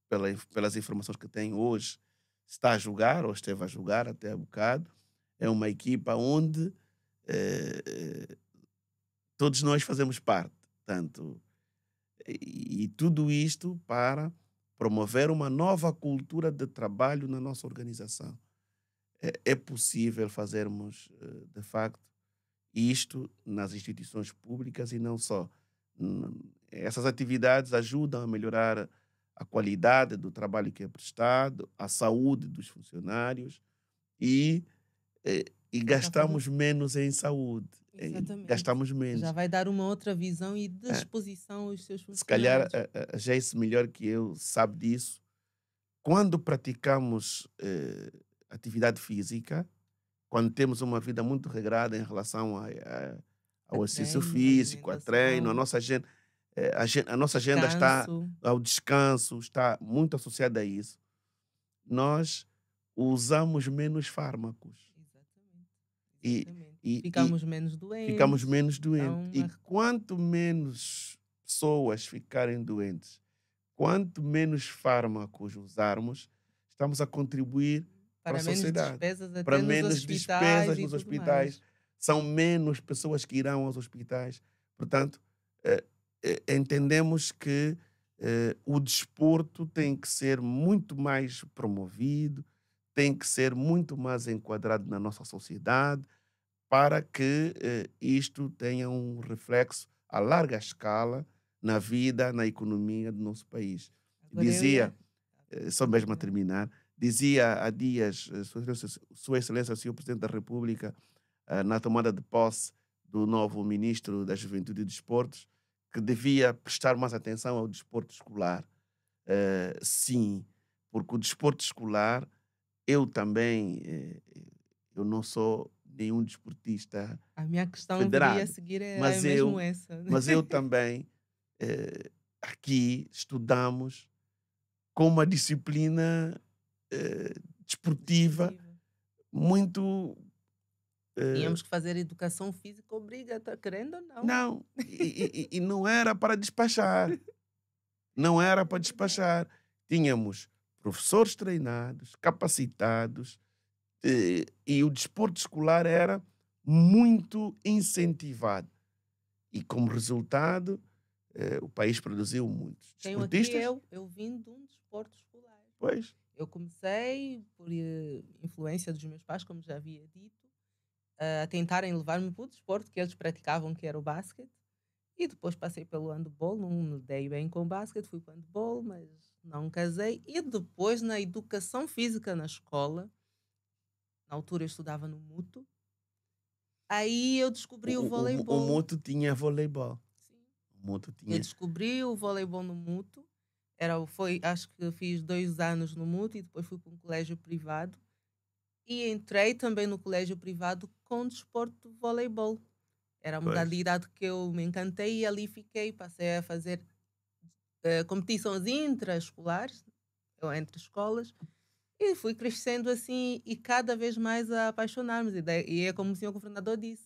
pela, pelas informações que tenho hoje, está a jogar, ou esteve a jogar até há bocado. É uma equipa onde eh, eh todos nós fazemos parte. Tanto, e, e tudo isto para promover uma nova cultura de trabalho na nossa organização. É, é possível fazermos, eh, de facto, isto nas instituições públicas e não só. Essas atividades ajudam a melhorar a qualidade do trabalho que é prestado, a saúde dos funcionários e, eh, e gastamos menos em saúde. Exatamente. gastamos menos. Já vai dar uma outra visão e disposição é. aos seus funcionários. Se calhar a, a Jace, melhor que eu, sabe disso. Quando praticamos eh, atividade física, quando temos uma vida muito regrada em relação a, eh, a, ao a exercício treino, físico, a treino, a nossa agenda, eh, a, nossa agenda está ao descanso, está muito associada a isso. Nós usamos menos fármacos. E, e ficamos e, menos doentes. Ficamos menos então é doentes. Então, e quanto menos pessoas ficarem doentes, quanto menos fármacos usarmos, estamos a contribuir para, uhum. para a sociedade. para menos despesas nos hospitais. São menos pessoas que irão aos hospitais. Portanto, eh, eh, entendemos que eh, o desporto tem que ser muito mais promovido, tem que ser muito mais enquadrado na nossa sociedade para que eh, isto tenha um reflexo a larga escala na vida, na economia do nosso país. Agora dizia, eh, só mesmo a uhum. terminar, dizia há dias eh, Sua Excelência, o Senhor Presidente da República, eh, na tomada de posse do novo Ministro da Juventude e Desportos, que devia prestar mais atenção ao desporto escolar. Eh, sim, porque o desporto escolar eu também, eh, eu não sou nenhum desportista A minha questão federado, a seguir é, é mas é mesmo essa. Né? Mas eu também, eh, aqui, estudamos com uma disciplina eh, desportiva muito... Tínhamos que fazer educação física obriga, tá querendo ou não? Não, e, e, e não era para despachar. Não era para despachar. Tínhamos professores treinados, capacitados, e, eh, e o desporto escolar era muito incentivado. E como resultado, eh, o país produziu muitos Tenho desportistas. eu, eu vim de um desporto escolar. Pois. Eu comecei, por eh, influência dos meus pais, como já havia dito, a tentarem levar-me para o desporto que eles praticavam, que era o basquete. E depois passei pelo handball, não me dei bem com o basquete, fui para o handball, mas não casei. E depois, na educação física na escola, na altura eu estudava no Muto, aí eu descobri o, o voleibol. O, o, Muto tinha voleibol. Sim. O Muto tinha. Eu descobri o voleibol no Muto. Era, foi, acho que fiz dois anos no Muto e depois fui para um colégio privado. E entrei também no colégio privado com desporto de voleibol. Era a modalidade pois. que eu me encantei e ali fiquei. Passei a fazer eh, competições intraescolares, ou entre escolas, e fui crescendo assim e cada vez mais a apaixonarmos E, e é como o senhor governador disse,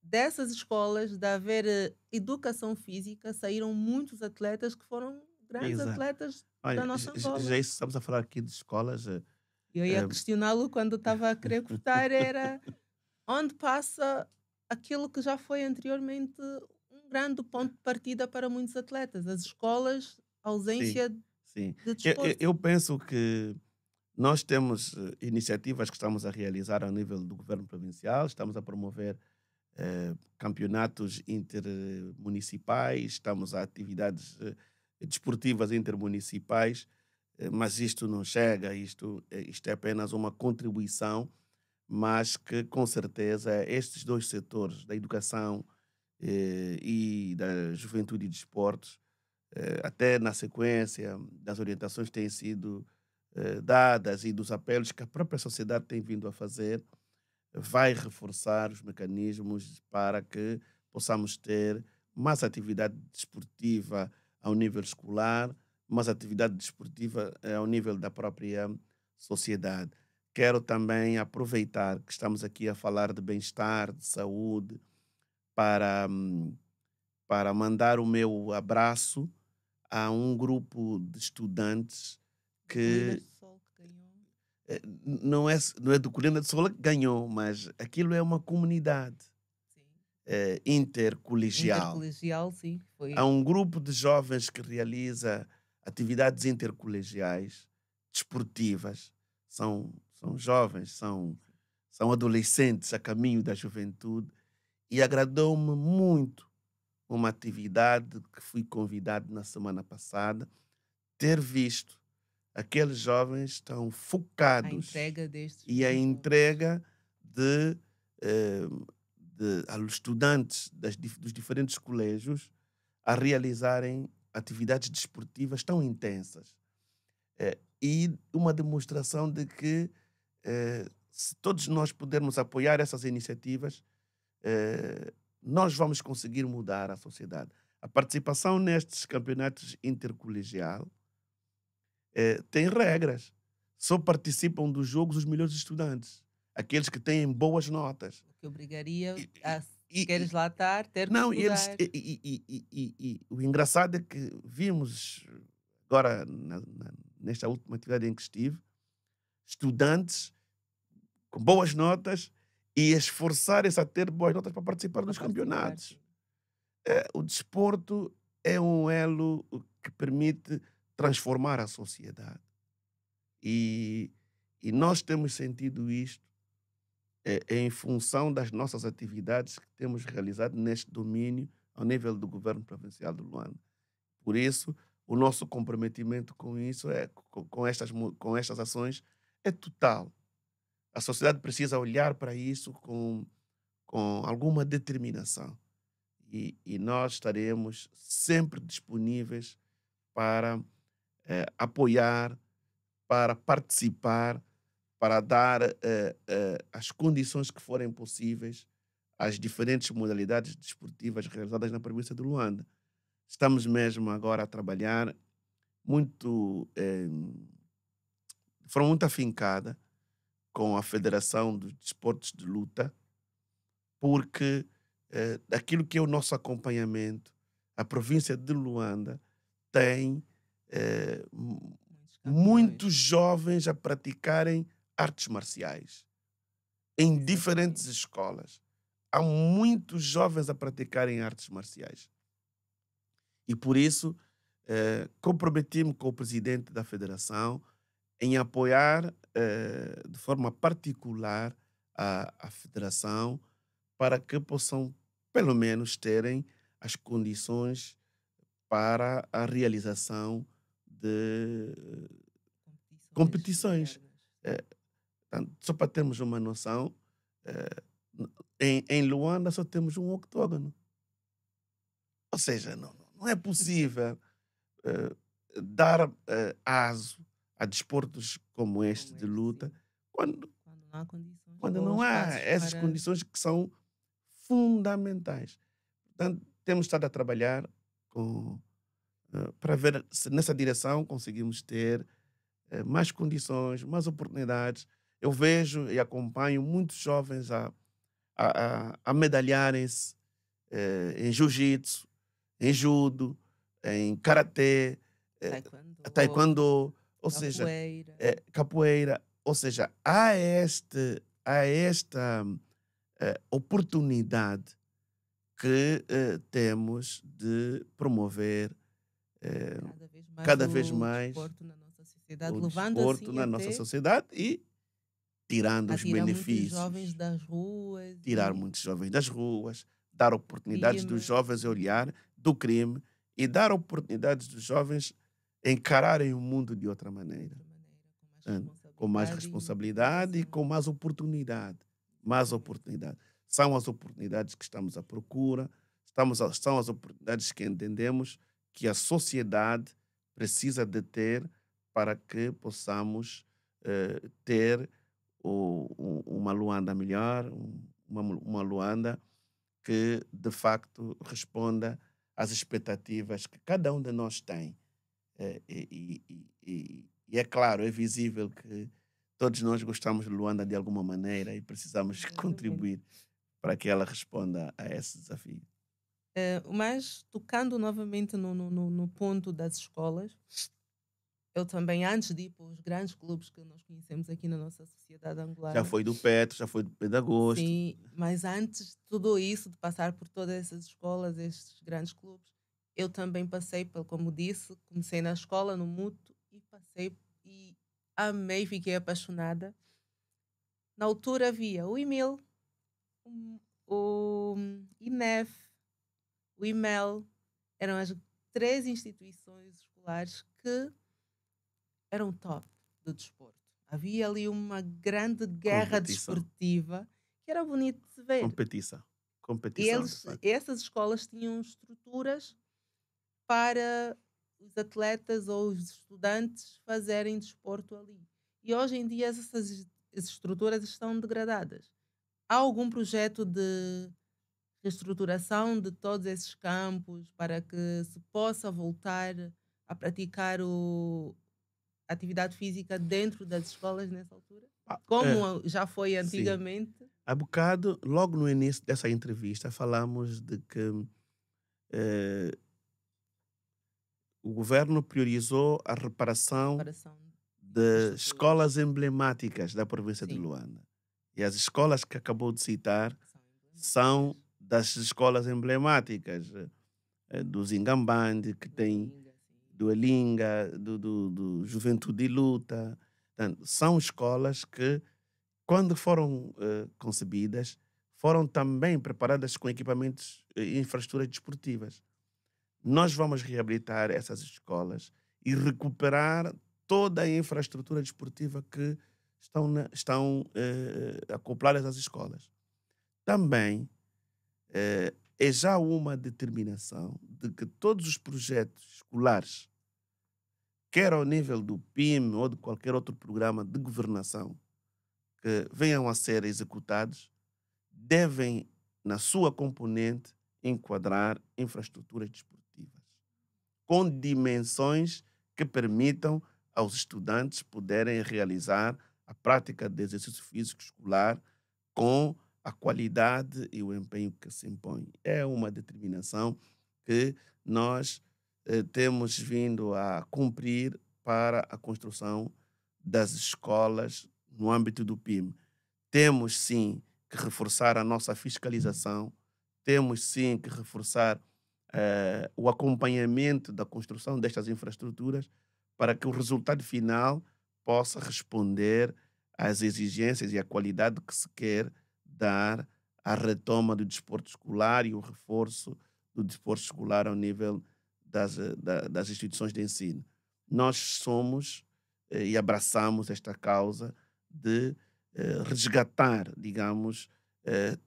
dessas escolas, de haver eh, educação física, saíram muitos atletas que foram grandes Exato. atletas Olha, da nossa escola. Já estamos a falar aqui de escolas... Eh, eu ia questioná-lo quando estava a querer cortar, era onde passa aquilo que já foi anteriormente grande ponto de partida para muitos atletas, as escolas, a ausência sim, sim. de desporto. Eu, eu, penso que nós temos eh, iniciativas que estamos a realizar ao nível do governo provincial, estamos a promover eh, campeonatos intermunicipais, estamos a atividades eh, desportivas intermunicipais, eh, mas isto não chega, isto, eh, isto é apenas uma contribuição mas que com certeza estes dois setores da educação eh, e da Juventude e de Esportes, eh, até na sequência das orientações que têm sido eh, dadas e dos apelos que a própria sociedade tem vindo a fazer, vai reforçar os mecanismos para que possamos ter mais atividade desportiva ao nível escolar, mais atividade desportiva ao nível da própria sociedade. Quero também aproveitar que estamos aqui a falar de bem-estar, de saúde, para, hum, para mandar o meu abraço a um grupo de estudantes que. Eh, não é, não é do Colina de Sola que ganhou, mas aquilo é uma comunidade eh, intercolegial. Intercolegial, sim. Foi. Há um grupo de jovens que realiza atividades intercolegiais desportivas. São, são jovens, são, são adolescentes a caminho da juventude e agradou-me muito uma atividade que fui convidado na semana passada, ter visto aqueles jovens estão focados e a entrega de, eh, de, ah, estudantes das, dos diferentes colégios a realizarem atividades desportivas tão intensas eh, e uma demonstração de que eh, se todos nós pudermos apoiar essas iniciativas eh, nós vamos conseguir mudar a sociedade. A participação nestes campeonatos intercolegial eh, tem regras. Só participam dos jogos os melhores estudantes, aqueles que têm boas notas. O que obrigaria a e, queres lá estar, ter não, que eles, e, e, e, o engraçado é que vimos agora, na, na, nesta última atividade em que estive, estudantes com boas notas e esforçarem-se a ter boas notas para participar dos campeonatos. É, o desporto é um elo que permite transformar a sociedade. E, e nós temos sentido isto é, em função das nossas atividades que temos realizado neste domínio ao nível do governo provincial do Luanda. Por isso, o nosso comprometimento com isso é com, com estas com estas ações é total. A sociedade precisa olhar para isso com, com alguma determinação. E, e nós estaremos sempre disponíveis para eh, apoiar, para participar, para dar eh, eh, as condições que forem possíveis às diferentes modalidades desportivas realizadas na província de Luanda. Estamos mesmo agora a trabalhar muito, de forma muito afincada, com a Federação dos Desportos de Luta, porque eh, aquilo que é o nosso acompanhamento, a província de Luanda tem eh, muitos jovens a praticarem artes marciais em diferentes escolas. Há muitos jovens a praticarem artes marciais. E por isso, eh, comprometi-me com o presidente da federação em apoiar eh, de forma particular à, à Federação para que possam, pelo menos, terem as condições para a realização de competições. competições. É, só para termos uma noção, é, em, em Luanda só temos um octógono. Ou seja, não, não é possível é, dar aso a desportos como este de luta, quando, quando não há, condições quando não há essas para... condições que são fundamentais. Portanto, temos estado a trabalhar com, eh, para ver se nessa direção conseguimos ter eh, mais condições, mais oportunidades. Eu vejo e acompanho muitos jovens a, a, a, medalharem-se eh, em jiu-jitsu, em judo, em karatê, taekwondo. taekwondo ou capoeira. seja, eh, é, capoeira. Ou seja, há, este, há esta é, oportunidade que é, temos de promover cada vez mais, cada vez mais na nossa sociedade, o levando desporto assim na nossa sociedade e tirando os benefícios. Muitos jovens das ruas. Tirar e... muitos jovens das ruas, dar oportunidades crime. dos jovens a olhar do crime e dar oportunidades dos jovens encararem o mundo de outra maneira. Com mais responsabilidade e com mais oportunidade. Mais oportunidade. São as oportunidades que estamos à procura, estamos a, são as oportunidades que entendemos que a sociedade precisa de ter para que possamos eh, ter o, o, uma Luanda melhor, uma, uma Luanda que de facto responda às expectativas que cada um de nós tem eh, e, e, e é claro, é visível que todos nós gostamos de Luanda de alguma maneira e precisamos contribuir para que ela responda a esse desafio. É, mas, tocando novamente no, no, no, ponto das escolas, eu também, antes de ir para os grandes clubes que nós conhecemos aqui na nossa sociedade angolana. Já foi do Petro, já foi do Pedagosto. Sim, mas antes de tudo isso, de passar por todas essas escolas, estes grandes clubes, eu também passei, como disse, comecei na escola, no muto e passei e amei, fiquei apaixonada. Na altura havia o Emil, o hum, INEF, o IMEL, eram as três instituições escolares que eram top do desporto. Havia ali uma grande guerra Competição. desportiva que era bonito de ver. Competição. Competição. Eles, essas escolas tinham estruturas para os atletas ou os estudantes fazerem desporto ali. E hoje em dia essas estruturas estão degradadas. Há algum projeto de reestruturação de todos esses campos para que se possa voltar a praticar o, a atividade física dentro das escolas nessa altura? Ah, Como é, já foi antigamente? Sim. Há bocado, logo no início dessa entrevista, falámos de que eh, o governo priorizou a reparação, reparação de escolas emblemáticas da província Sim. de Luanda. E as escolas que acabou de citar são das escolas emblemáticas eh, do Zingambande, que tem do Elinga, do, do, do Juventude e Luta. Portanto, são escolas que, quando foram uh, concebidas, foram também preparadas com equipamentos e eh, infraestruturas desportivas. Nós vamos reabilitar essas escolas e recuperar toda a infraestrutura desportiva que estão, na, estão eh, acopladas às escolas. Também eh, é já uma determinação de que todos os projetos escolares, quer ao nível do PIM ou de qualquer outro programa de governação, que venham a ser executados, devem, na sua componente, enquadrar infraestruturas desportivas com dimensões que permitam aos estudantes poderem realizar a prática de exercício físico escolar com a qualidade e o empenho que se impõe. É uma determinação que nós eh, temos vindo a cumprir para a construção das escolas no âmbito do PIM. Temos sim que reforçar a nossa fiscalização, temos sim que reforçar uh, o acompanhamento da construção destas infraestruturas para que o resultado final possa responder às exigências e à qualidade que se quer dar à retoma do desporto escolar e o reforço do desporto escolar ao nível das, eh, das instituições de ensino. Nós somos eh, e abraçamos esta causa de resgatar, digamos,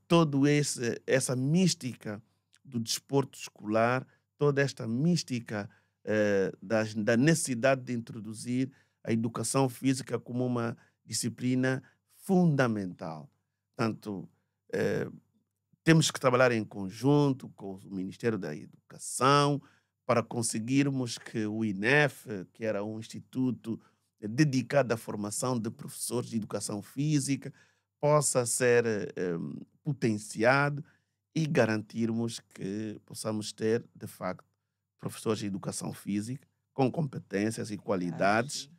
todo esse essa mística do desporto escolar, toda esta mística eh, das, da necessidade de introduzir a educação física como uma disciplina fundamental. Portanto, eh, temos que trabalhar em conjunto com o Ministério da Educação para conseguirmos que o INEF, que era um instituto dedicado à formação de professores de educação física, possa ser eh, eh potenciado e garantirmos que possamos ter, de facto, professores de educação física com competências e ah, qualidades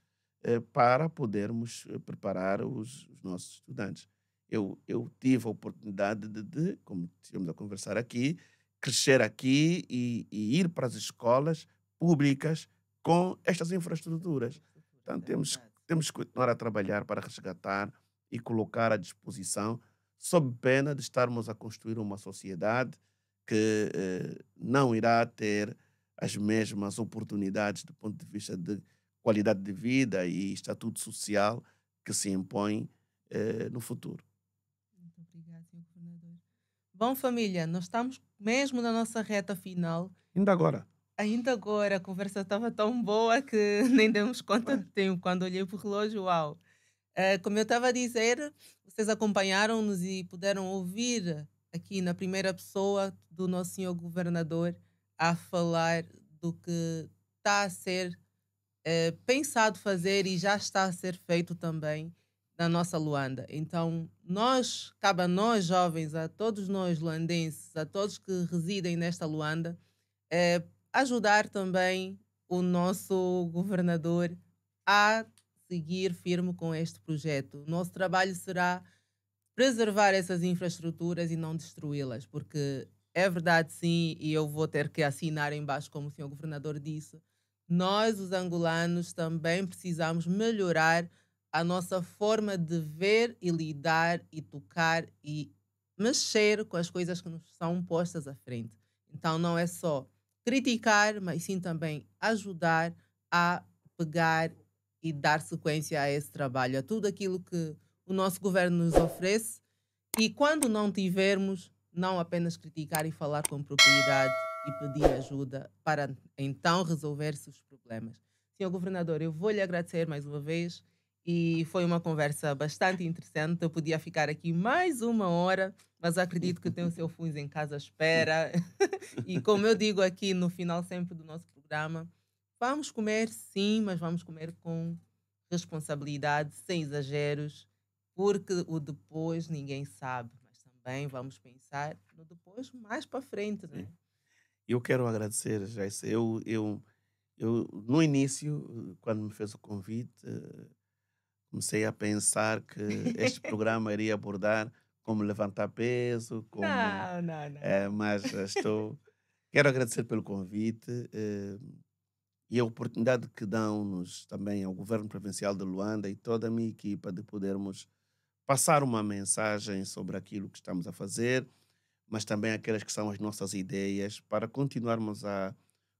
ah, eh, para podermos eh, preparar os, os, nossos estudantes. Eu, eu tive a oportunidade de, de como estivemos a conversar aqui, crescer aqui e, e, ir para as escolas públicas com estas infraestruturas. Então, temos, temos que continuar a trabalhar para resgatar e colocar à disposição sob pena de estarmos a construir uma sociedade que eh, não irá ter as mesmas oportunidades do ponto de vista de qualidade de vida e estatuto social que se impõe eh, no futuro. Muito obrigada, senhor Governador. Bom, família, nós estamos mesmo na nossa reta final. Ainda agora. Ainda agora, a conversa estava tão boa que nem demos conta Mas... do tempo. Quando olhei para o relógio, uau! Eh, como eu estava a dizer, vocês acompanharam-nos e puderam ouvir aqui na primeira pessoa do nosso senhor governador a falar do que está a ser eh, pensado fazer e já está a ser feito também na nossa Luanda. Então, nós, cabe a nós jovens, a todos nós luandenses, a todos que residem nesta Luanda, eh, ajudar também o nosso governador a seguir firme com este projeto. O nosso trabalho será preservar essas infraestruturas e não destruí-las, porque é verdade sim, e eu vou ter que assinar embaixo, como o senhor governador disse, nós, os angolanos, também precisamos melhorar a nossa forma de ver e lidar e tocar e mexer com as coisas que nos são postas à frente. Então não é só criticar, mas sim também ajudar a pegar e dar sequência a esse trabalho, a tudo aquilo que o nosso governo nos oferece. E quando não tivermos, não apenas criticar e falar com propriedade e pedir ajuda para então resolver-se os problemas. Senhor Governador, eu vou lhe agradecer mais uma vez e foi uma conversa bastante interessante. Eu podia ficar aqui mais uma hora, mas acredito que tem o seu Funs em casa à espera. e como eu digo aqui no final sempre do nosso programa, Vamos comer, sim, mas vamos comer com responsabilidade, sem exageros, porque o depois ninguém sabe. Mas também vamos pensar no depois mais para frente, né? Eu quero agradecer, Jace. Eu, eu, eu, no início, quando me fez o convite, comecei a pensar que este programa iria abordar como levantar peso, como... Não, não, não. É, mas estou... quero agradecer pelo convite. Eh, e a oportunidade que dão-nos também ao Governo Provincial de Luanda e toda a minha equipa de podermos passar uma mensagem sobre aquilo que estamos a fazer, mas também aquelas que são as nossas ideias, para continuarmos a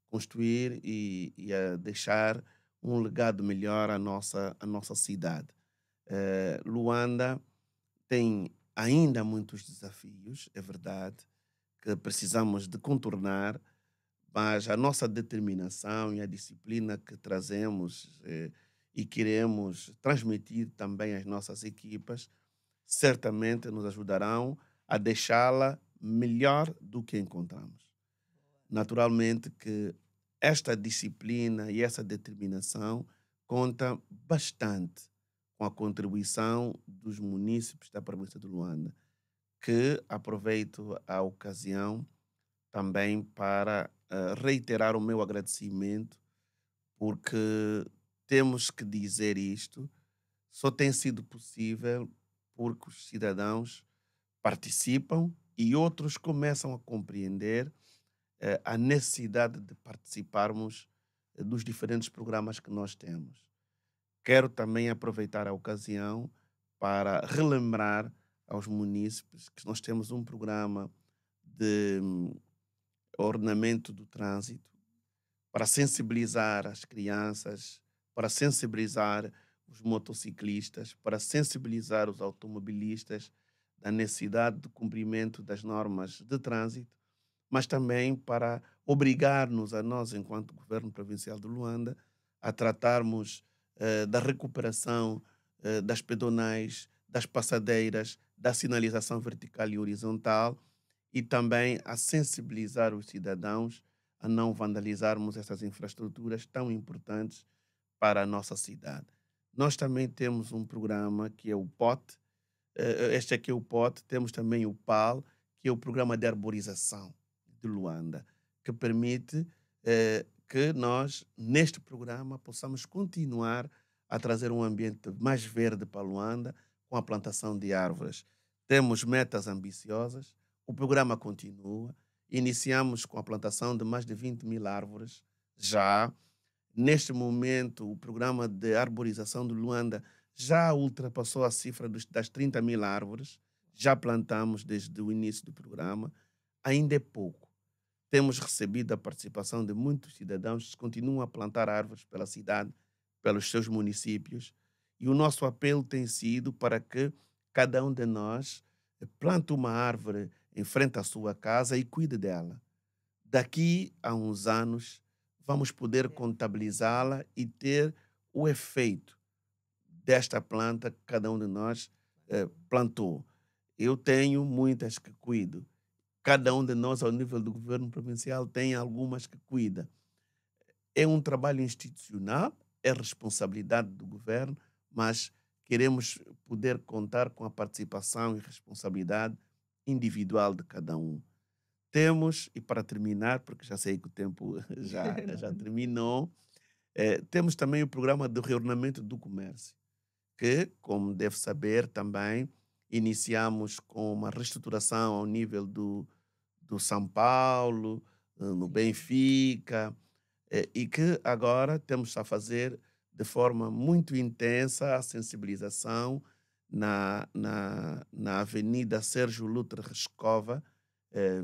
construir e, e a deixar um legado melhor à nossa, à nossa cidade. Uh, Luanda tem ainda muitos desafios, é verdade, que precisamos de contornar, mas a nossa determinação e a disciplina que trazemos eh, e queremos transmitir também às nossas equipas certamente nos ajudarão a deixá-la melhor do que encontramos. Naturalmente que esta disciplina e essa determinação conta bastante com a contribuição dos munícipes da província de Luanda, que aproveito a ocasião também para reiterar o meu agradecimento, porque temos que dizer isto, só tem sido possível porque os cidadãos participam e outros começam a compreender eh, a necessidade de participarmos eh, dos diferentes programas que nós temos. Quero também aproveitar a ocasião para relembrar aos munícipes que nós temos um programa de hum, ornamento do trânsito, para sensibilizar as crianças, para sensibilizar os motociclistas, para sensibilizar os automobilistas da necessidade do cumprimento das normas de trânsito, mas também para obrigar-nos a nós, enquanto Governo Provincial de Luanda, a tratarmos eh, da recuperação eh, das pedonais, das passadeiras, da sinalização vertical e horizontal, e também a sensibilizar os cidadãos a não vandalizarmos essas infraestruturas tão importantes para a nossa cidade. Nós também temos um programa que é o POT, eh, este aqui é o POT, temos também o PAL, que é o Programa de Arborização de Luanda, que permite eh, que nós, neste programa, possamos continuar a trazer um ambiente mais verde para Luanda com a plantação de árvores. Temos metas ambiciosas, o programa continua. Iniciamos com a plantação de mais de 20 mil árvores já. Neste momento, o programa de arborização de Luanda já ultrapassou a cifra dos, das 30 mil árvores. Já plantamos desde o início do programa. Ainda é pouco. Temos recebido a participação de muitos cidadãos que continuam a plantar árvores pela cidade, pelos seus municípios. E o nosso apelo tem sido para que cada um de nós plante uma árvore enfrenta a sua casa e cuide dela. Daqui a uns anos, vamos poder é. contabilizá-la e ter o efeito desta planta que cada um de nós eh, plantou. Eu tenho muitas que cuido. Cada um de nós, ao nível do governo provincial, tem algumas que cuida. É um trabalho institucional, é responsabilidade do governo, mas queremos poder contar com a participação e responsabilidade individual de cada um. Temos, e para terminar, porque já sei que o tempo já, já terminou, eh, temos também o programa de reordenamento do comércio, que, como deve saber também, iniciamos com uma reestruturação ao nível do, do São Paulo, eh, no Benfica, eh, e que agora temos a fazer de forma muito intensa a sensibilização na, na, na Avenida Sérgio Lutre Rescova, eh,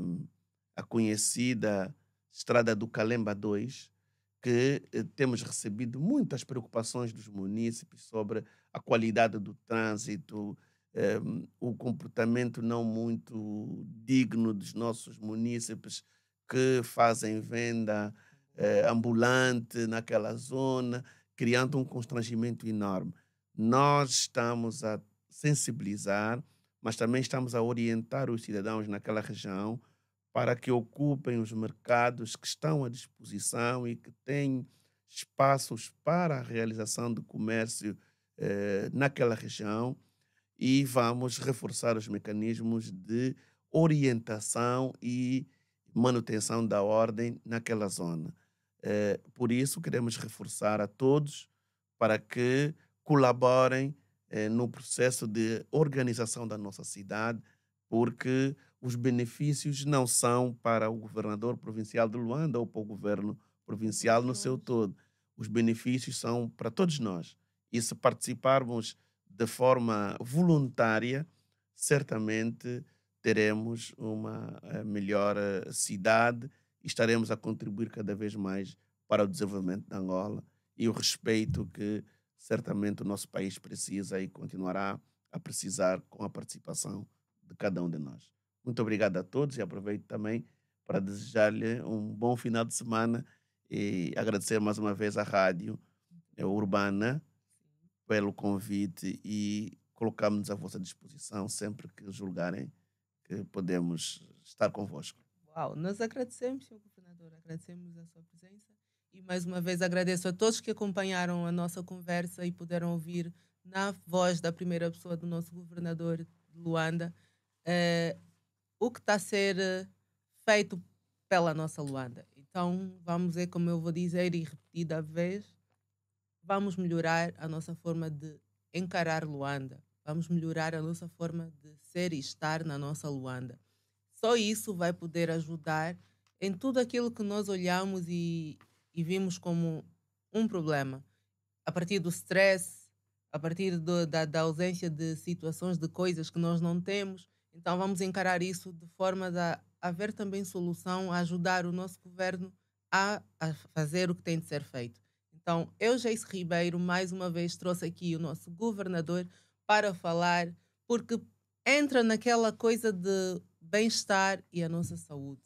a conhecida Estrada do Calemba 2, que eh, temos recebido muitas preocupações dos munícipes sobre a qualidade do trânsito, eh, o comportamento não muito digno dos nossos munícipes que fazem venda eh, ambulante naquela zona, criando um constrangimento enorme. Nós estamos a sensibilizar, mas também estamos a orientar os cidadãos naquela região para que ocupem os mercados que estão à disposição e que têm espaços para a realização de comércio eh, naquela região e vamos reforçar os mecanismos de orientação e manutenção da ordem naquela zona. Eh, por isso, queremos reforçar a todos para que colaborem eh, no processo de organização da nossa cidade, porque os benefícios não são para o governador provincial de Luanda ou para o governo provincial no seu todo. Os benefícios são para todos nós. E se participarmos de forma voluntária, certamente teremos uma eh, melhor eh, cidade e estaremos a contribuir cada vez mais para o desenvolvimento de Angola e o respeito que certamente o nosso país precisa e continuará a precisar com a participação de cada um de nós. Muito obrigado a todos e aproveito também para desejar-lhe um bom final de semana e agradecer mais uma vez à Rádio eh, Urbana pelo convite e colocamos-nos à vossa disposição sempre que julgarem que podemos estar convosco. Uau, nós agradecemos, senhor Governador, agradecemos a sua presença e mais uma vez agradeço a todos que acompanharam a nossa conversa e puderam ouvir na voz da primeira pessoa do nosso governador de Luanda uh, o que está a ser eh, feito pela nossa Luanda. Então, vamos ver, como eu vou dizer e repetir da vez, vamos melhorar a nossa forma de encarar Luanda. Vamos melhorar a nossa forma de ser e estar na nossa Luanda. Só isso vai poder ajudar em tudo aquilo que nós olhamos e, e vimos como um problema. A partir do stress, a partir do, da, da, ausência de situações, de coisas que nós não temos. Então vamos encarar isso de forma a haver também solução, a ajudar o nosso governo a, a fazer o que tem de ser feito. Então, eu, Jace Ribeiro, mais uma vez trouxe aqui o nosso governador para falar, porque entra naquela coisa de bem-estar e a nossa saúde.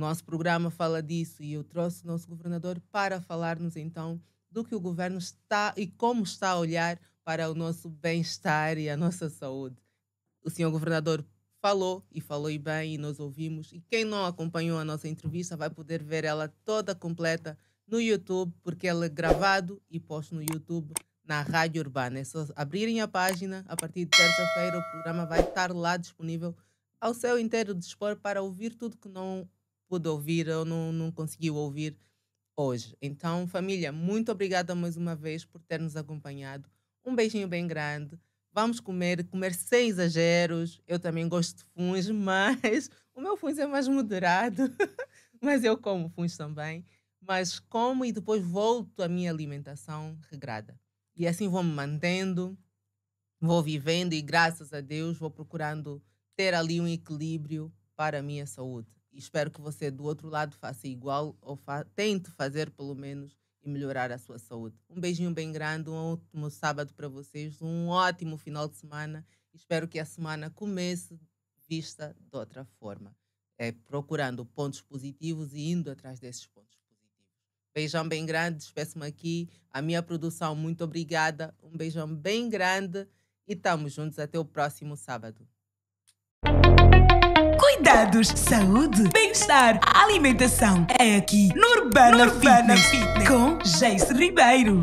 Nosso programa fala disso e eu trouxe o nosso governador para falar-nos então do que o governo está e como está a olhar para o nosso bem-estar e a nossa saúde. O senhor governador falou e falou bem e nós ouvimos. E quem não acompanhou a nossa entrevista vai poder ver ela toda completa no YouTube, porque ela é gravado e posto no YouTube na Rádio Urbana. É só abrirem a página, a partir de terça-feira o programa vai estar lá disponível ao seu inteiro dispor para ouvir tudo que não pude ouvir ou não, não conseguiu ouvir hoje. Então, família, muito obrigada mais uma vez por ter nos acompanhado. Um beijinho bem grande. Vamos comer, comer sem exageros. Eu também gosto de funs, mas o meu funs é mais moderado. mas eu como funs também. Mas como e depois volto à minha alimentação regrada. E assim vou me mantendo, vou vivendo e graças a Deus vou procurando ter ali um equilíbrio para a minha saúde espero que você do outro lado faça igual ou fa tente fazer pelo menos e melhorar a sua saúde. Um beijinho bem grande, um ótimo sábado para vocês, um ótimo final de semana. Espero que a semana comece vista de outra forma, é, procurando pontos positivos e indo atrás desses pontos positivos. Beijão bem grande, despeço-me aqui. A minha produção, muito obrigada. Um beijão bem grande e estamos juntos até o próximo sábado cuidados, saúde, bem-estar, alimentação. É aqui no Urbana, no Urbana Fitness, Fitness, com Jace Ribeiro.